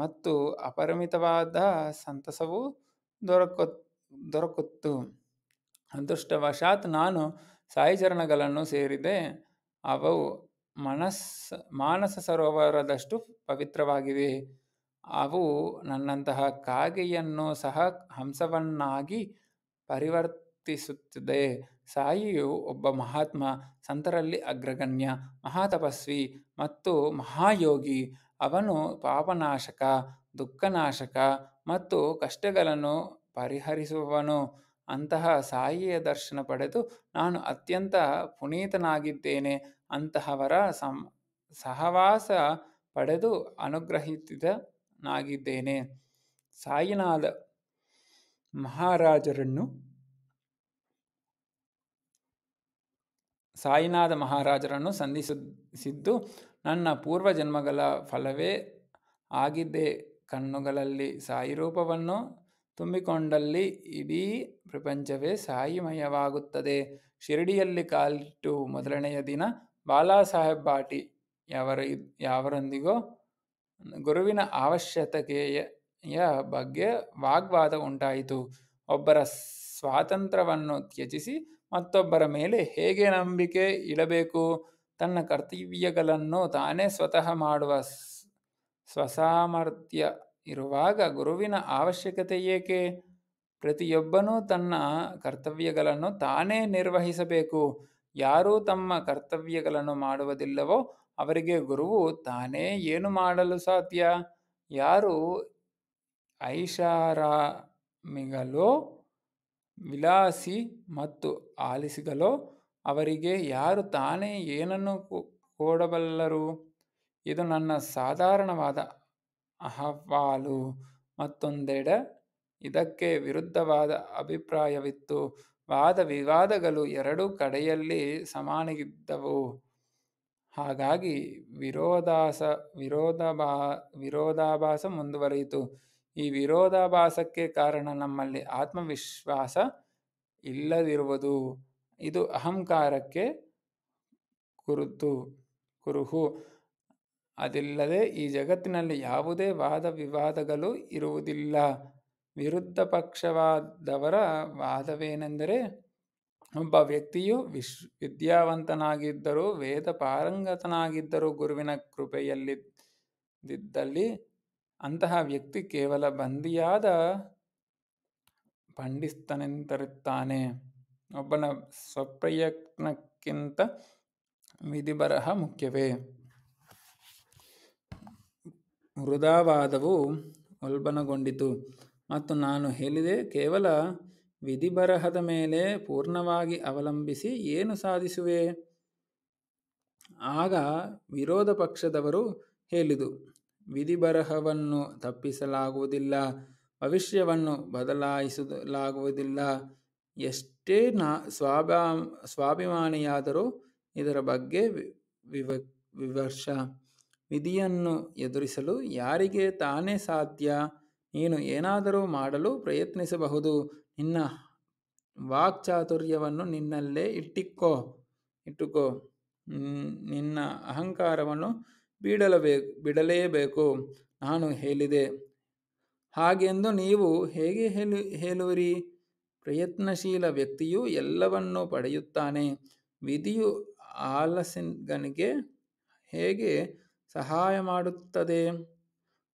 [SPEAKER 1] ಮತ್ತು ಅಪರಿಮಿತವಾದ ಸಂತಸವು ದೊರಕ ದೊರಕುತ್ತು ಅದೃಷ್ಟವಶಾತ್ ನಾನು ಸಾಯಿಚರಣಗಳನ್ನು ಸೇರಿದೆ ಅವು ಮನಸ್ ಮಾನಸ ಸರೋವರದಷ್ಟು ಪವಿತ್ರವಾಗಿವೆ ಅವು ನನ್ನಂತಹ ಕಾಗೆಯನ್ನು ಸಹ ಹಂಸವನ್ನಾಗಿ ಪರಿವರ್ತಿಸುತ್ತಿದೆ ಸಾಯಿಯು ಒಬ್ಬ ಮಹಾತ್ಮ ಸಂತರಲ್ಲಿ ಅಗ್ರಗಣ್ಯ ಮಹಾತಪಸ್ವಿ ಮತ್ತು ಮಹಾಯೋಗಿ ಅವನು ಪಾಪನಾಶಕ ದುಃಖನಾಶಕ ಮತ್ತು ಕಷ್ಟಗಳನ್ನು ಪರಿಹರಿಸುವವನು ಅಂತಹ ಸಾಯಿಯ ದರ್ಶನ ಪಡೆದು ನಾನು ಅತ್ಯಂತ ಪುನೀತನಾಗಿದ್ದೇನೆ ಅಂತಹವರ ಸಂ ಸಹವಾಸ ಪಡೆದು ಅನುಗ್ರಹಿತನಾಗಿದ್ದೇನೆ ಸಾಯಿನಾದ ಮಹಾರಾಜರನ್ನು ಸಾಯಿನಾದ ಮಹಾರಾಜರನ್ನು ಸಂಧಿಸಿದ್ದು ನನ್ನ ಪೂರ್ವ ಜನ್ಮಗಳ ಫಲವೇ ಆಗಿದ್ದೇ ಕಣ್ಣುಗಳಲ್ಲಿ ಸಾಯಿರೂಪವನ್ನು ತುಂಬಿಕೊಂಡಲ್ಲಿ ಇಡೀ ಪ್ರಪಂಚವೇ ಸಾಯಿಮಯವಾಗುತ್ತದೆ ಶಿರಡಿಯಲ್ಲಿ ಕಾಲಿಟ್ಟು ಮೊದಲನೆಯ ದಿನ ಬಾಲಾ ಸಾಹೇಬ್ ಯಾವರ ಯಾವರೊಂದಿಗೋ ಗುರುವಿನ ಅವಶ್ಯಕತೆಯ ಬಗ್ಗೆ ವಾಗ್ವಾದ ಉಂಟಾಯಿತು ಒಬ್ಬರ ಸ್ವಾತಂತ್ರ್ಯವನ್ನು ತ್ಯಜಿಸಿ ಮತ್ತೊಬ್ಬರ ಮೇಲೆ ಹೇಗೆ ನಂಬಿಕೆ ಇಡಬೇಕು ತನ್ನ ಕರ್ತವ್ಯಗಳನ್ನು ತಾನೇ ಸ್ವತಃ ಮಾಡುವ ಸ್ವಸಾಮರ್ಥ್ಯ ಇರುವಾಗ ಗುರುವಿನ ಅವಶ್ಯಕತೆ ಏಕೆ ಪ್ರತಿಯೊಬ್ಬನೂ ತನ್ನ ಕರ್ತವ್ಯಗಳನ್ನು ತಾನೇ ನಿರ್ವಹಿಸಬೇಕು ಯಾರೂ ತಮ್ಮ ಕರ್ತವ್ಯಗಳನ್ನು ಮಾಡುವುದಿಲ್ಲವೋ ಅವರಿಗೆ ಗುರುವು ತಾನೇ ಏನು ಮಾಡಲು ಸಾಧ್ಯ ಯಾರು ಐಷಾರಾಮಿಗಲೋ ವಿಲಾಸಿ ಮತ್ತು ಆಲಿಸಿಗಲೋ ಅವರಿಗೆ ಯಾರು ತಾನೇ ಏನನ್ನು ಕೊಡಬಲ್ಲರು ಇದು ನನ್ನ ಸಾಧಾರಣವಾದ ಅಹವಾಲು ಮತ್ತೊಂದೆಡೆ ಇದಕ್ಕೆ ವಿರುದ್ಧವಾದ ಅಭಿಪ್ರಾಯವಿತ್ತು ವಾದ ವಿವಾದಗಳು ಎರಡೂ ಕಡೆಯಲ್ಲಿ ಸಮಾನಗಿದ್ದವು ಹಾಗಾಗಿ ವಿರೋಧಾಸ ವಿರೋಧಾಭಾ ವಿರೋಧಾಭಾಸ ಮುಂದುವರಿಯಿತು ಈ ವಿರೋಧಾಭಾಸಕ್ಕೆ ಕಾರಣ ನಮ್ಮಲ್ಲಿ ಆತ್ಮವಿಶ್ವಾಸ ಇಲ್ಲದಿರುವುದು ಇದು ಅಹಂಕಾರಕ್ಕೆ ಕುರುತು ಕುರುಹು ಅದಿಲ್ಲದೆ ಈ ಜಗತ್ತಿನಲ್ಲಿ ಯಾವುದೇ ವಾದ ವಿವಾದಗಳು ಇರುವುದಿಲ್ಲ ವಿರುದ್ಧ ಪಕ್ಷವಾದವರ ವಾದವೇನೆಂದರೆ ಒಬ್ಬ ವ್ಯಕ್ತಿಯು ವಿಶ್ ವಿದ್ಯಾವಂತನಾಗಿದ್ದರೂ ವೇದ ಪಾರಂಗತನಾಗಿದ್ದರೂ ಗುರುವಿನ ಕೃಪೆಯಲ್ಲಿದ್ದಲ್ಲಿ ಅಂತಹ ವ್ಯಕ್ತಿ ಕೇವಲ ಬಂದಿಯಾದ ಪಂಡಿಸ್ತನೆಂತರುತ್ತಾನೆ ಒಬ್ಬನ ಸ್ವಪ್ರಯತ್ನಕ್ಕಿಂತ ವಿಧಿಬರಹ ಮುಖ್ಯವೇ ಮೃದಾವಾದವು ಉಲ್ಬಣಗೊಂಡಿತು ಮತ್ತು ನಾನು ಹೇಳಿದೆ ಕೇವಲ ವಿಧಿಬರಹದ ಮೇಲೆ ಪೂರ್ಣವಾಗಿ ಅವಲಂಬಿಸಿ ಏನು ಸಾಧಿಸುವೆ ಆಗ ವಿರೋಧ ಪಕ್ಷದವರು ಹೇಳಿದು ವಿಧಿಬರಹವನ್ನು ತಪ್ಪಿಸಲಾಗುವುದಿಲ್ಲ ಭವಿಷ್ಯವನ್ನು ಬದಲಾಯಿಸಲಾಗುವುದಿಲ್ಲ ಎಷ್ಟೇ ನಾ ಸ್ವಾಭಾ ಸ್ವಾಭಿಮಾನಿಯಾದರೂ ಇದರ ಬಗ್ಗೆ ವಿವ ವಿವರ್ಷ ವಿಧಿಯನ್ನು ಎದುರಿಸಲು ಯಾರಿಗೆ ತಾನೇ ಸಾಧ್ಯ ನೀನು ಏನಾದರೂ ಮಾಡಲು ಪ್ರಯತ್ನಿಸಬಹುದು ನಿನ್ನ ವಾಕ್ಚಾತುರ್ಯವನ್ನು ನಿನ್ನಲ್ಲೇ ಇಟ್ಟಿಕ್ಕೋ ಇಟ್ಟುಕೋ ನಿನ್ನ ಅಹಂಕಾರವನ್ನು ಬೀಡಲಬೇಕು ಬಿಡಲೇಬೇಕು ನಾನು ಹೇಳಿದೆ ಹಾಗೆಂದು ನೀವು ಹೇಗೆ ಹೇಳು ಹೇಳುವಿರಿ ಪ್ರಯತ್ನಶೀಲ ವ್ಯಕ್ತಿಯು ಎಲ್ಲವನ್ನೂ ಪಡೆಯುತ್ತಾನೆ ವಿಧಿಯು ಆಲಸಿಗನಿಗೆ ಹೇಗೆ ಸಹಾಯ ಮಾಡುತ್ತದೆ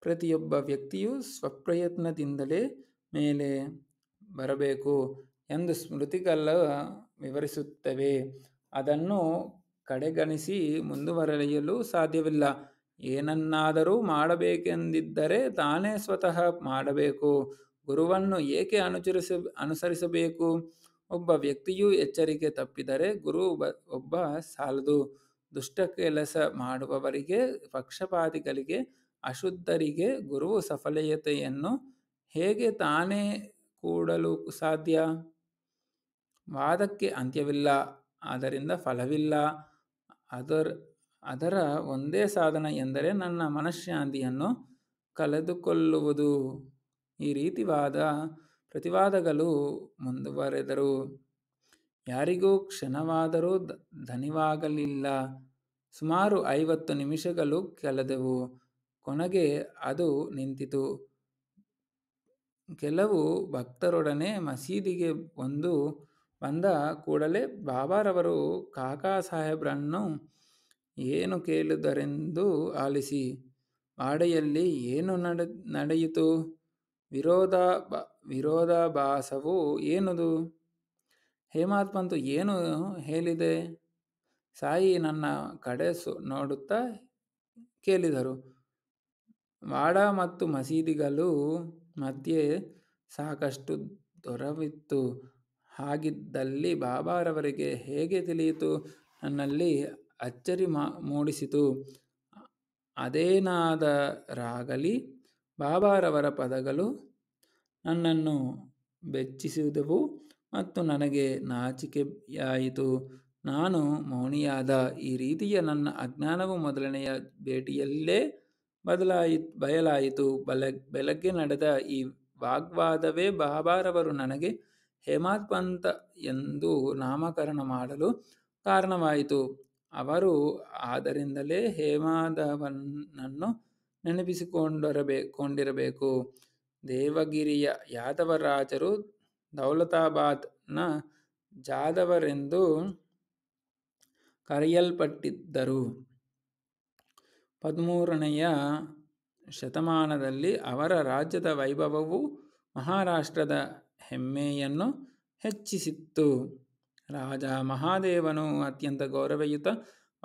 [SPEAKER 1] ಪ್ರತಿಯೊಬ್ಬ ವ್ಯಕ್ತಿಯು ಸ್ವಪ್ರಯತ್ನದಿಂದಲೇ ಮೇಲೆ ಬರಬೇಕು ಎಂದು ಸ್ಮೃತಿಗಳ ವಿವರಿಸುತ್ತವೆ ಅದನ್ನು ಕಡೆಗಣಿಸಿ ಮುಂದುವರೆಯಲು ಸಾಧ್ಯವಿಲ್ಲ ಏನನ್ನಾದರೂ ಮಾಡಬೇಕೆಂದಿದ್ದರೆ ತಾನೇ ಸ್ವತಃ ಮಾಡಬೇಕು ಗುರುವನ್ನು ಏಕೆ ಅನುಚರಿಸ ಅನುಸರಿಸಬೇಕು ಒಬ್ಬ ವ್ಯಕ್ತಿಯು ಎಚ್ಚರಿಕೆ ತಪ್ಪಿದರೆ ಗುರು ಒಬ್ಬ ಸಾಲದು ದುಷ್ಟ ಕೆಲಸ ಮಾಡುವವರಿಗೆ ಪಕ್ಷಪಾತಿಗಳಿಗೆ ಅಶುದ್ಧರಿಗೆ ಗುರುವು ಸಫಲೀಯತೆಯನ್ನು ಹೇಗೆ ತಾನೇ ಕೂಡಲು ಸಾಧ್ಯ ವಾದಕ್ಕೆ ಅಂತ್ಯವಿಲ್ಲ ಆದ್ದರಿಂದ ಫಲವಿಲ್ಲ ಅದರ ಅದರ ಒಂದೇ ಸಾಧನ ಎಂದರೆ ನನ್ನ ಮನಃಶಾಂತಿಯನ್ನು ಕಳೆದುಕೊಳ್ಳುವುದು ಈ ರೀತಿವಾದ ಪ್ರತಿವಾದಗಳು ಮುಂದುವರೆದರು ಯಾರಿಗೂ ಕ್ಷಣವಾದರೂ ಧನಿವಾಗಲಿಲ್ಲ ಸುಮಾರು ಐವತ್ತು ನಿಮಿಷಗಳು ಕಳೆದವು ಕೊನೆಗೆ ಅದು ನಿಂತಿತು ಕೆಲವು ಭಕ್ತರೊಡನೆ ಮಸೀದಿಗೆ ಒಂದು ಬಂದ ಕೂಡಲೇ ಬಾಬಾರವರು ಕಾಕಾ ಸಾಹೇಬ್ರನ್ನು ಏನು ಕೇಳಿದರೆಂದು ಆಲಿಸಿ ವಾಡೆಯಲ್ಲಿ ಏನು ನಡೆ ನಡೆಯಿತು ವಿರೋಧ ವಿರೋಧಾಭಾಸವು ಏನದು ಹೇಮಾತ್ಮಂತು ಏನು ಹೇಳಿದೆ ಸಾಯಿ ನನ್ನ ಕಡೆ ಸು ನೋಡುತ್ತಾ ಕೇಳಿದರು ವಾಡ ಮತ್ತು ಮಸೀದಿಗಳು ಮಧ್ಯೆ ಸಾಕಷ್ಟು ದೊರವಿತ್ತು ಹಾಗಿದ್ದಲ್ಲಿ ಬಾಬಾರವರಿಗೆ ಹೇಗೆ ತಿಳಿಯಿತು ನನ್ನಲ್ಲಿ ಅಚ್ಚರಿ ಮಾ ಮೂಡಿಸಿತು ಅದೇನಾದರಾಗಲಿ ಬಾಬಾರವರ ಪದಗಳು ನನ್ನನ್ನು ಬೆಚ್ಚಿಸಿದವು ಮತ್ತು ನನಗೆ ನಾಚಿಕೆಯಾಯಿತು ನಾನು ಮೌನಿಯಾದ ಈ ರೀತಿಯ ನನ್ನ ಅಜ್ಞಾನವು ಮೊದಲನೆಯ ಭೇಟಿಯಲ್ಲೇ ಬದಲಾಯಿ ಬಯಲಾಯಿತು ಬಲ ಬೆಳಗ್ಗೆ ನಡೆದ ಈ ವಾಗ್ವಾದವೇ ಬಾಬಾರವರು ನನಗೆ ಹೇಮಂತ್ ಎಂದು ನಾಮಕರಣ ಮಾಡಲು ಕಾರಣವಾಯಿತು ಅವರು ಆದ್ದರಿಂದಲೇ ಹೇಮಾದವನನ್ನು ನೆನಪಿಸಿಕೊಂಡಿರಬೇಕು ದೇವಗಿರಿಯ ಯಾದವರಾಜರು ದೌಲತಾಬಾದ್ನ ಜಾದವರೆಂದು ಕರೆಯಲ್ಪಟ್ಟಿದ್ದರು ಪದ್ಮೂರನೆಯ ಶತಮಾನದಲ್ಲಿ ಅವರ ರಾಜ್ಯದ ವೈಭವವು ಮಹಾರಾಷ್ಟ್ರದ ಹೆಮ್ಮೆಯನ್ನು ಹೆಚ್ಚಿಸಿತ್ತು ರಾಜ ಮಹಾದೇವನು ಅತ್ಯಂತ ಗೌರವಯುತ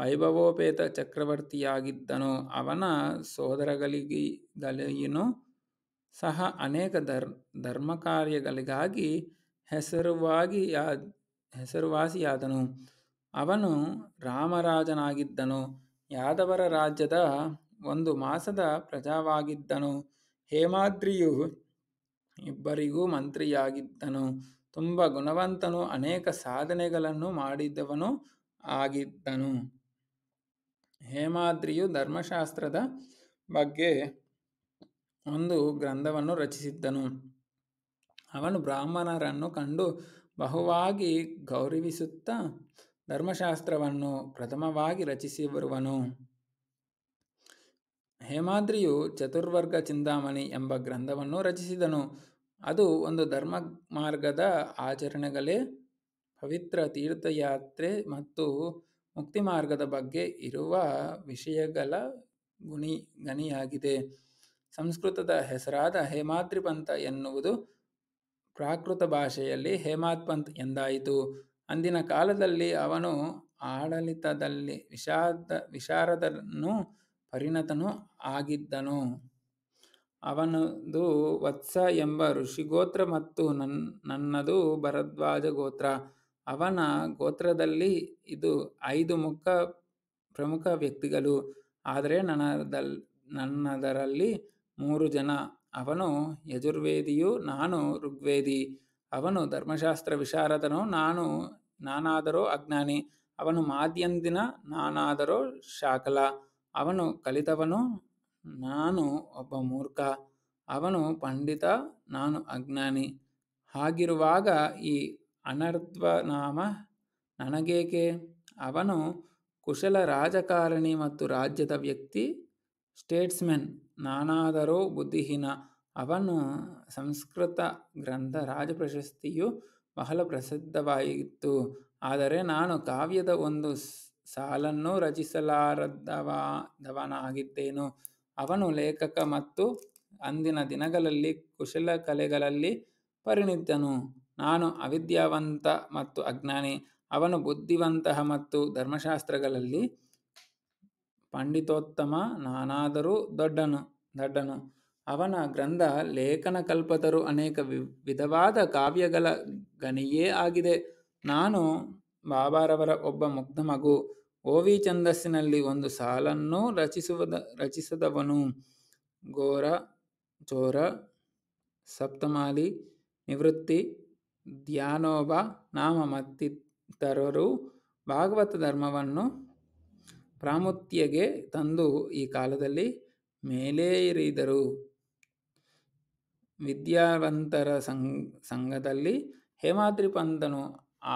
[SPEAKER 1] ವೈಭವೋಪೇತ ಚಕ್ರವರ್ತಿಯಾಗಿದ್ದನು ಅವನ ಗಲಿಯನು ಸಹ ಅನೇಕ ಧರ್ ಧರ್ಮ ಕಾರ್ಯಗಳಿಗಾಗಿ ಹೆಸರುವಾಗಿಯ ಹೆಸರುವಾಸಿಯಾದನು ಅವನು ರಾಮರಾಜನಾಗಿದ್ದನು ಯಾದವರ ರಾಜ್ಯದ ಒಂದು ಮಾಸದ ಪ್ರಜಾವಾಗಿದ್ದನು ಹೇಮಾದ್ರಿಯು ಇಬ್ಬರಿಗೂ ಮಂತ್ರಿಯಾಗಿದ್ದನು ತುಂಬ ಗುಣವಂತನು ಅನೇಕ ಸಾಧನೆಗಳನ್ನು ಮಾಡಿದವನು ಆಗಿದ್ದನು ಹೇಮಾದ್ರಿಯು ಧರ್ಮಶಾಸ್ತ್ರದ ಬಗ್ಗೆ ಒಂದು ಗ್ರಂಥವನ್ನು ರಚಿಸಿದ್ದನು ಅವನು ಬ್ರಾಹ್ಮಣರನ್ನು ಕಂಡು ಬಹುವಾಗಿ ಗೌರವಿಸುತ್ತಾ ಧರ್ಮಶಾಸ್ತ್ರವನ್ನು ಪ್ರಥಮವಾಗಿ ರಚಿಸಿ ಬರುವನು ಹೇಮಾದ್ರಿಯು ಚತುರ್ವರ್ಗ ಚಿಂತಾಮಣಿ ಎಂಬ ಗ್ರಂಥವನ್ನು ರಚಿಸಿದನು ಅದು ಒಂದು ಧರ್ಮ ಮಾರ್ಗದ ಆಚರಣೆಗಳೇ ಪವಿತ್ರ ತೀರ್ಥಯಾತ್ರೆ ಮತ್ತು ಮುಕ್ತಿ ಮಾರ್ಗದ ಬಗ್ಗೆ ಇರುವ ವಿಷಯಗಳ ಗುಣಿ ಗಣಿಯಾಗಿದೆ ಸಂಸ್ಕೃತದ ಹೆಸರಾದ ಹೇಮಾದ್ರಿ ಎನ್ನುವುದು ಪ್ರಾಕೃತ ಭಾಷೆಯಲ್ಲಿ ಹೇಮಾದ್ ಪಂತ್ ಎಂದಾಯಿತು ಅಂದಿನ ಕಾಲದಲ್ಲಿ ಅವನು ಆಡಳಿತದಲ್ಲಿ ವಿಷಾದ ವಿಶಾರದನು ಪರಿಣತನು ಆಗಿದ್ದನು ಅವನದು ವತ್ಸ ಎಂಬ ಋಷಿಗೋತ್ರ ಮತ್ತು ನನ್ ನನ್ನದು ಭರದ್ವಾಜ ಗೋತ್ರ ಅವನ ಗೋತ್ರದಲ್ಲಿ ಇದು ಐದು ಮುಖ ಪ್ರಮುಖ ವ್ಯಕ್ತಿಗಳು ಆದರೆ ನನ್ನದಲ್ ನನ್ನದರಲ್ಲಿ ಮೂರು ಜನ ಅವನು ಯಜುರ್ವೇದಿಯು ನಾನು ಋಗ್ವೇದಿ ಅವನು ಧರ್ಮಶಾಸ್ತ್ರ ವಿಶಾರದನು ನಾನು ನಾನಾದರೋ ಅಜ್ಞಾನಿ ಅವನು ಮಾದ್ಯಂದಿನ ನಾನಾದರೋ ಶಾಕಲ ಅವನು ಕಲಿತವನು ನಾನು ಒಬ್ಬ ಮೂರ್ಖ ಅವನು ಪಂಡಿತ ನಾನು ಅಜ್ಞಾನಿ ಹಾಗಿರುವಾಗ ಈ ಅನರ್ಧ್ವನಾಮ ನನಗೇಕೆ ಅವನು ಕುಶಲ ರಾಜಕಾರಣಿ ಮತ್ತು ರಾಜ್ಯದ ವ್ಯಕ್ತಿ ಸ್ಟೇಟ್ಸ್ಮೆನ್ ನಾನಾದರೂ ಬುದ್ಧಿಹೀನ ಅವನು ಸಂಸ್ಕೃತ ಗ್ರಂಥ ರಾಜಪ್ರಶಸ್ತಿಯು ಬಹಳ ಪ್ರಸಿದ್ಧವಾಯಿತು ಆದರೆ ನಾನು ಕಾವ್ಯದ ಒಂದು ಸಾಲನ್ನು ರಚಿಸಲಾರದವಾದವನಾಗಿದ್ದೇನು ಅವನು ಲೇಖಕ ಮತ್ತು ಅಂದಿನ ದಿನಗಳಲ್ಲಿ ಕುಶಲ ಕಲೆಗಳಲ್ಲಿ ಪರಿಣಿತನು ನಾನು ಅವಿದ್ಯಾವಂತ ಮತ್ತು ಅಜ್ಞಾನಿ ಅವನು ಬುದ್ಧಿವಂತಹ ಮತ್ತು ಧರ್ಮಶಾಸ್ತ್ರಗಳಲ್ಲಿ ಪಂಡಿತೋತ್ತಮ ನಾನಾದರೂ ದೊಡ್ಡನು ದೊಡ್ಡನು ಅವನ ಗ್ರಂಥ ಲೇಖನ ಕಲ್ಪತರು ಅನೇಕ ವಿಧವಾದ ಕಾವ್ಯಗಳ ಗಣಿಯೇ ಆಗಿದೆ ನಾನು ಬಾಬಾರವರ ಒಬ್ಬ ಮುಗ್ಧ ಮಗು ಓವಿ ಛಂದಸ್ಸಿನಲ್ಲಿ ಒಂದು ಸಾಲನ್ನು ರಚಿಸುವುದ ರಚಿಸದವನು ಗೋರ ಚೋರ ಸಪ್ತಮಾಲಿ ನಿವೃತ್ತಿ ಧ್ಯಾನೋಬ ನಾಮ ಮತ್ತಿತರರು ಭಾಗವತ ಧರ್ಮವನ್ನು ಪ್ರಾಮುಖ್ಯಗೆ ತಂದು ಈ ಕಾಲದಲ್ಲಿ ಮೇಲೇರಿದರು ವಿದ್ಯಾವಂತರ ಸಂಘದಲ್ಲಿ ಹೇಮಾದ್ರಿ ಪಂತನು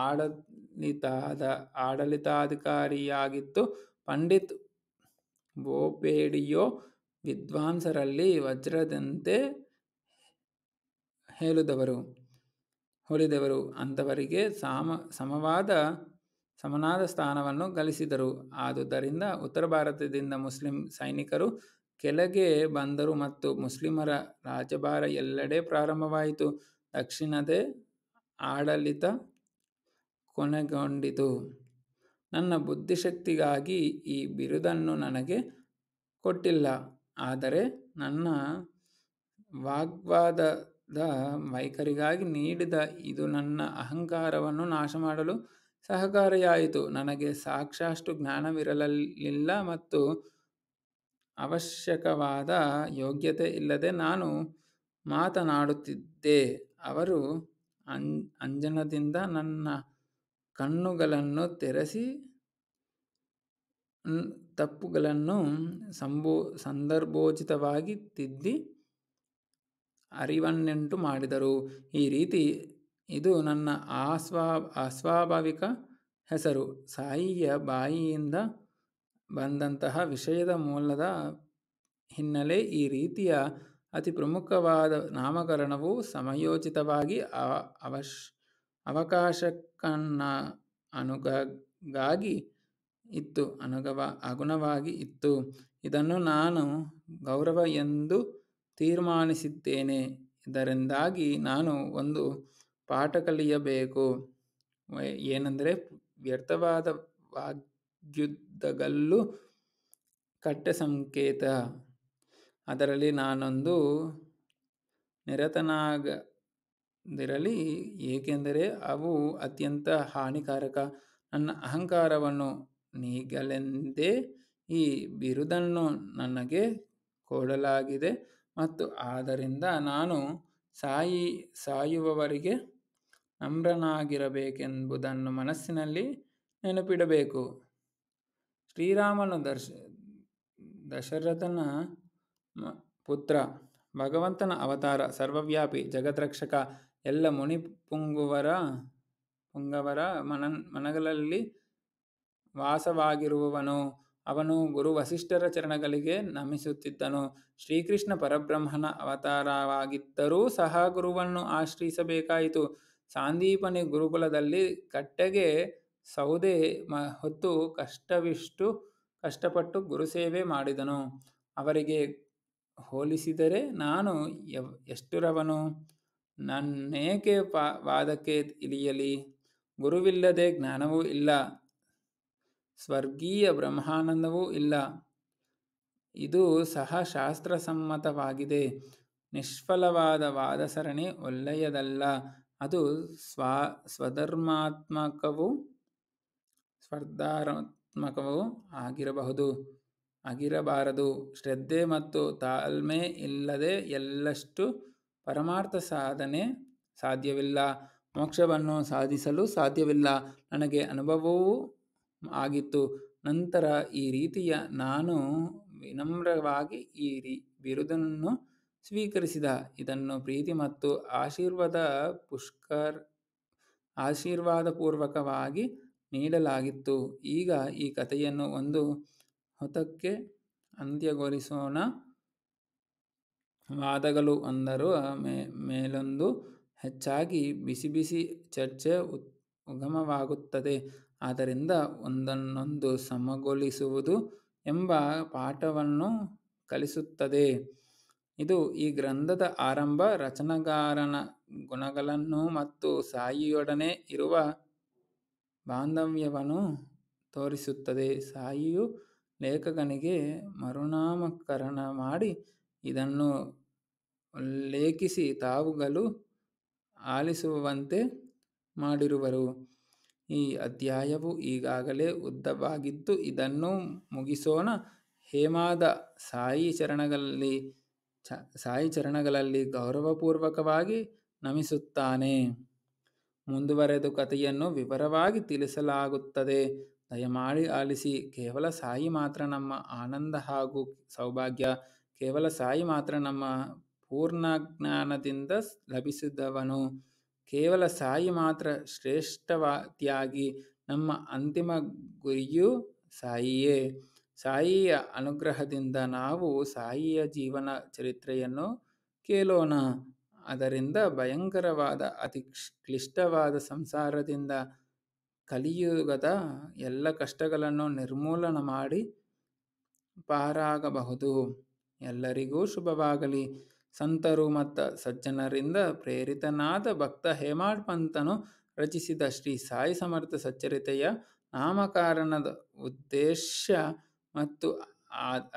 [SPEAKER 1] ಆಡಳಿತಾದ ಆಡಳಿತಾಧಿಕಾರಿಯಾಗಿತ್ತು ಪಂಡಿತ್ ಬೋಪೇಡಿಯೋ ವಿದ್ವಾಂಸರಲ್ಲಿ ವಜ್ರದಂತೆ ಹೇಳಿದವರು ಹೊಲಿದವರು ಅಂಥವರಿಗೆ ಸಮವಾದ ಸಮನಾದ ಸ್ಥಾನವನ್ನು ಗಳಿಸಿದರು ಆದುದರಿಂದ ಉತ್ತರ ಭಾರತದಿಂದ ಮುಸ್ಲಿಂ ಸೈನಿಕರು ಕೆಳಗೆ ಬಂದರು ಮತ್ತು ಮುಸ್ಲಿಮರ ರಾಜಭಾರ ಎಲ್ಲೆಡೆ ಪ್ರಾರಂಭವಾಯಿತು ದಕ್ಷಿಣದ ಆಡಳಿತ ಕೊನೆಗೊಂಡಿತು ನನ್ನ ಬುದ್ಧಿಶಕ್ತಿಗಾಗಿ ಈ ಬಿರುದನ್ನು ನನಗೆ ಕೊಟ್ಟಿಲ್ಲ ಆದರೆ ನನ್ನ ವಾಗ್ವಾದದ ವೈಖರಿಗಾಗಿ ನೀಡಿದ ಇದು ನನ್ನ ಅಹಂಕಾರವನ್ನು ನಾಶ ಮಾಡಲು ಸಹಕಾರಿಯಾಯಿತು. ನನಗೆ ಸಾಕ್ಷಾಷ್ಟು ಜ್ಞಾನವಿರಲಿಲ್ಲ ಮತ್ತು ಅವಶ್ಯಕವಾದ ಯೋಗ್ಯತೆ ಇಲ್ಲದೆ ನಾನು ಮಾತನಾಡುತ್ತಿದ್ದೆ. ಅವರು ಅಂ ಅಂಜನದಿಂದ ನನ್ನ ಕಣ್ಣುಗಳನ್ನು ತೆರೆಸಿ ತಪ್ಪುಗಳನ್ನು ಸಂಭೋ ಸಂದರ್ಭೋಚಿತವಾಗಿ ತಿದ್ದಿ ಅರಿವನ್ನೆಂಟು ಮಾಡಿದರು. ಈ ರೀತಿ ಇದು ನನ್ನ ಆಸ್ವಾ ಅಸ್ವಾಭಾವಿಕ ಹೆಸರು ಸಾಯಿಯ ಬಾಯಿಯಿಂದ ಬಂದಂತಹ ವಿಷಯದ ಮೂಲದ ಹಿನ್ನೆಲೆ ಈ ರೀತಿಯ ಅತಿ ಪ್ರಮುಖವಾದ ನಾಮಕರಣವು ಸಮಯೋಚಿತವಾಗಿ ಅವಶ್ ಅವಕಾಶಕ್ಕನ್ನ ಅನುಗಾಗಿ ಇತ್ತು ಅನುಗವ ಅಗುಣವಾಗಿ ಇತ್ತು ಇದನ್ನು ನಾನು ಗೌರವ ಎಂದು ತೀರ್ಮಾನಿಸಿದ್ದೇನೆ ಇದರಿಂದಾಗಿ ನಾನು ಒಂದು ಪಾಠ ಕಲಿಯಬೇಕು ಏನಂದರೆ ವ್ಯರ್ಥವಾದ ವಾಗ್ಯುದ್ಧಗಲ್ಲು ಕಟ್ಟ ಸಂಕೇತ ಅದರಲ್ಲಿ ನಾನೊಂದು ನಿರತನಾಗದಿರಲಿ ಏಕೆಂದರೆ ಅವು ಅತ್ಯಂತ ಹಾನಿಕಾರಕ ನನ್ನ ಅಹಂಕಾರವನ್ನು ನೀಗಲೆಂದೇ ಈ ಬಿರುದನ್ನು ನನಗೆ ಕೊಡಲಾಗಿದೆ ಮತ್ತು ಆದ್ದರಿಂದ ನಾನು ಸಾಯಿ ಸಾಯುವವರಿಗೆ ನಮ್ರನಾಗಿರಬೇಕೆಂಬುದನ್ನು ಮನಸ್ಸಿನಲ್ಲಿ ನೆನಪಿಡಬೇಕು ಶ್ರೀರಾಮನು ದರ್ಶ ದಶರಥನ ಪುತ್ರ ಭಗವಂತನ ಅವತಾರ ಸರ್ವವ್ಯಾಪಿ ಜಗದ್ರಕ್ಷಕ ಎಲ್ಲ ಮುನಿ ಪುಂಗುವರ ಪುಂಗವರ ಮನ ಮನಗಳಲ್ಲಿ ವಾಸವಾಗಿರುವವನು ಅವನು ಗುರು ವಸಿಷ್ಠರ ಚರಣಗಳಿಗೆ ನಮಿಸುತ್ತಿದ್ದನು ಶ್ರೀಕೃಷ್ಣ ಪರಬ್ರಹ್ಮನ ಅವತಾರವಾಗಿದ್ದರೂ ಸಹ ಗುರುವನ್ನು ಆಶ್ರಯಿಸಬೇಕಾಯಿತು ಸಾಂದೀಪನಿ ಗುರುಕುಲದಲ್ಲಿ ಕಟ್ಟೆಗೆ ಸೌದೆ ಮ ಹೊತ್ತು ಕಷ್ಟವಿಷ್ಟು ಕಷ್ಟಪಟ್ಟು ಗುರುಸೇವೆ ಮಾಡಿದನು ಅವರಿಗೆ ಹೋಲಿಸಿದರೆ ನಾನು ಎಷ್ಟುರವನು ನನ್ನೇಕೆ ಪಾ ವಾದಕ್ಕೆ ಇಳಿಯಲಿ ಗುರುವಿಲ್ಲದೆ ಜ್ಞಾನವೂ ಇಲ್ಲ ಸ್ವರ್ಗೀಯ ಬ್ರಹ್ಮಾನಂದವೂ ಇಲ್ಲ ಇದು ಸಹ ಶಾಸ್ತ್ರಸಮ್ಮತವಾಗಿದೆ ನಿಷ್ಫಲವಾದ ಸರಣಿ ಒಳ್ಳೆಯದಲ್ಲ ಅದು ಸ್ವ ಸ್ವಧರ್ಮಾತ್ಮಕವೂ ಸ್ಪರ್ಧಾತ್ಮಕವೂ ಆಗಿರಬಹುದು ಆಗಿರಬಾರದು ಶ್ರದ್ಧೆ ಮತ್ತು ತಾಳ್ಮೆ ಇಲ್ಲದೆ ಎಲ್ಲಷ್ಟು ಪರಮಾರ್ಥ ಸಾಧನೆ ಸಾಧ್ಯವಿಲ್ಲ ಮೋಕ್ಷವನ್ನು ಸಾಧಿಸಲು ಸಾಧ್ಯವಿಲ್ಲ ನನಗೆ ಅನುಭವವೂ ಆಗಿತ್ತು ನಂತರ ಈ ರೀತಿಯ ನಾನು ವಿನಮ್ರವಾಗಿ ಈ ರೀ ಬಿರುದನ್ನು ಸ್ವೀಕರಿಸಿದ ಇದನ್ನು ಪ್ರೀತಿ ಮತ್ತು ಆಶೀರ್ವಾದ ಪುಷ್ಕರ್ ಆಶೀರ್ವಾದ ಪೂರ್ವಕವಾಗಿ ನೀಡಲಾಗಿತ್ತು ಈಗ ಈ ಕಥೆಯನ್ನು ಒಂದು ಹೊತಕ್ಕೆ ಅಂತ್ಯಗೊಳಿಸೋಣ ವಾದಗಳು ಒಂದರ ಮೇ ಮೇಲೊಂದು ಹೆಚ್ಚಾಗಿ ಬಿಸಿ ಬಿಸಿ ಚರ್ಚೆ ಉಗಮವಾಗುತ್ತದೆ ಆದ್ದರಿಂದ ಒಂದನ್ನೊಂದು ಸಮಗೊಳಿಸುವುದು ಎಂಬ ಪಾಠವನ್ನು ಕಲಿಸುತ್ತದೆ ಇದು ಈ ಗ್ರಂಥದ ಆರಂಭ ರಚನಗಾರನ ಗುಣಗಳನ್ನು ಮತ್ತು ಸಾಯಿಯೊಡನೆ ಇರುವ ಬಾಂಧವ್ಯವನ್ನು ತೋರಿಸುತ್ತದೆ ಸಾಯಿಯು ಲೇಖಕನಿಗೆ ಮರುನಾಮಕರಣ ಮಾಡಿ ಇದನ್ನು ಉಲ್ಲೇಖಿಸಿ ತಾವುಗಳು ಆಲಿಸುವಂತೆ ಮಾಡಿರುವರು ಈ ಅಧ್ಯಾಯವು ಈಗಾಗಲೇ ಉದ್ದವಾಗಿದ್ದು ಇದನ್ನು ಮುಗಿಸೋಣ ಹೇಮಾದ ಸಾಯಿ ಚರಣಗಳಲ್ಲಿ ಚ ಸಾಯಿ ಚರಣಗಳಲ್ಲಿ ಗೌರವಪೂರ್ವಕವಾಗಿ ನಮಿಸುತ್ತಾನೆ ಮುಂದುವರೆದು ಕಥೆಯನ್ನು ವಿವರವಾಗಿ ತಿಳಿಸಲಾಗುತ್ತದೆ ದಯಮಾಡಿ ಆಲಿಸಿ ಕೇವಲ ಸಾಯಿ ಮಾತ್ರ ನಮ್ಮ ಆನಂದ ಹಾಗೂ ಸೌಭಾಗ್ಯ ಕೇವಲ ಸಾಯಿ ಮಾತ್ರ ನಮ್ಮ ಪೂರ್ಣ ಜ್ಞಾನದಿಂದ ಲಭಿಸಿದವನು ಕೇವಲ ಸಾಯಿ ಮಾತ್ರ ಶ್ರೇಷ್ಠವಾದಿಯಾಗಿ ನಮ್ಮ ಅಂತಿಮ ಗುರಿಯೂ ಸಾಯಿಯೇ ಸಾಯಿಯ ಅನುಗ್ರಹದಿಂದ ನಾವು ಸಾಯಿಯ ಜೀವನ ಚರಿತ್ರೆಯನ್ನು ಕೇಳೋಣ ಅದರಿಂದ ಭಯಂಕರವಾದ ಅತಿ ಕ್ಲಿಷ್ಟವಾದ ಸಂಸಾರದಿಂದ ಕಲಿಯುಗದ ಎಲ್ಲ ಕಷ್ಟಗಳನ್ನು ನಿರ್ಮೂಲನ ಮಾಡಿ ಪಾರಾಗಬಹುದು ಎಲ್ಲರಿಗೂ ಶುಭವಾಗಲಿ ಸಂತರು ಮತ್ತು ಸಜ್ಜನರಿಂದ ಪ್ರೇರಿತನಾದ ಭಕ್ತ ಹೇಮಾಡ್ ಪಂತನು ರಚಿಸಿದ ಶ್ರೀ ಸಾಯಿ ಸಮರ್ಥ ಸಚ್ಚರಿತೆಯ ನಾಮಕರಣದ ಉದ್ದೇಶ ಮತ್ತು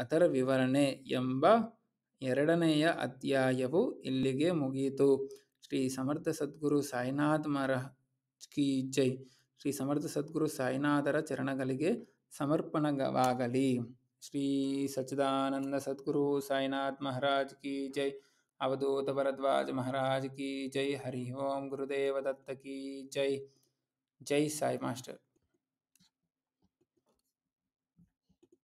[SPEAKER 1] ಅದರ ವಿವರಣೆ ಎಂಬ ಎರಡನೆಯ ಅಧ್ಯಾಯವು ಇಲ್ಲಿಗೆ ಮುಗಿಯಿತು ಶ್ರೀ ಸಮರ್ಥ ಸದ್ಗುರು ಸಾಯಿನಾಥ್ ಮಹಾರಾಜ್ ಕಿ ಜೈ ಶ್ರೀ ಸಮರ್ಥ ಸದ್ಗುರು ಸಾಯಿನಾಥರ ಚರಣಗಳಿಗೆ ಸಮರ್ಪಣವಾಗಲಿ ಶ್ರೀ ಸಚ್ಚಿದಾನಂದ ಸದ್ಗುರು ಸಾಯಿನಾಥ್ ಮಹಾರಾಜ್ ಕಿ ಜೈ ಅವಧೂತ ಭರದ್ವಾಜ್ ಮಹಾರಾಜ್ ಕಿ ಜೈ ಹರಿ ಓಂ ಗುರುದೇವ ದತ್ತ ಕಿ ಜೈ ಜೈ ಸಾಯಿ ಮಾಸ್ಟರ್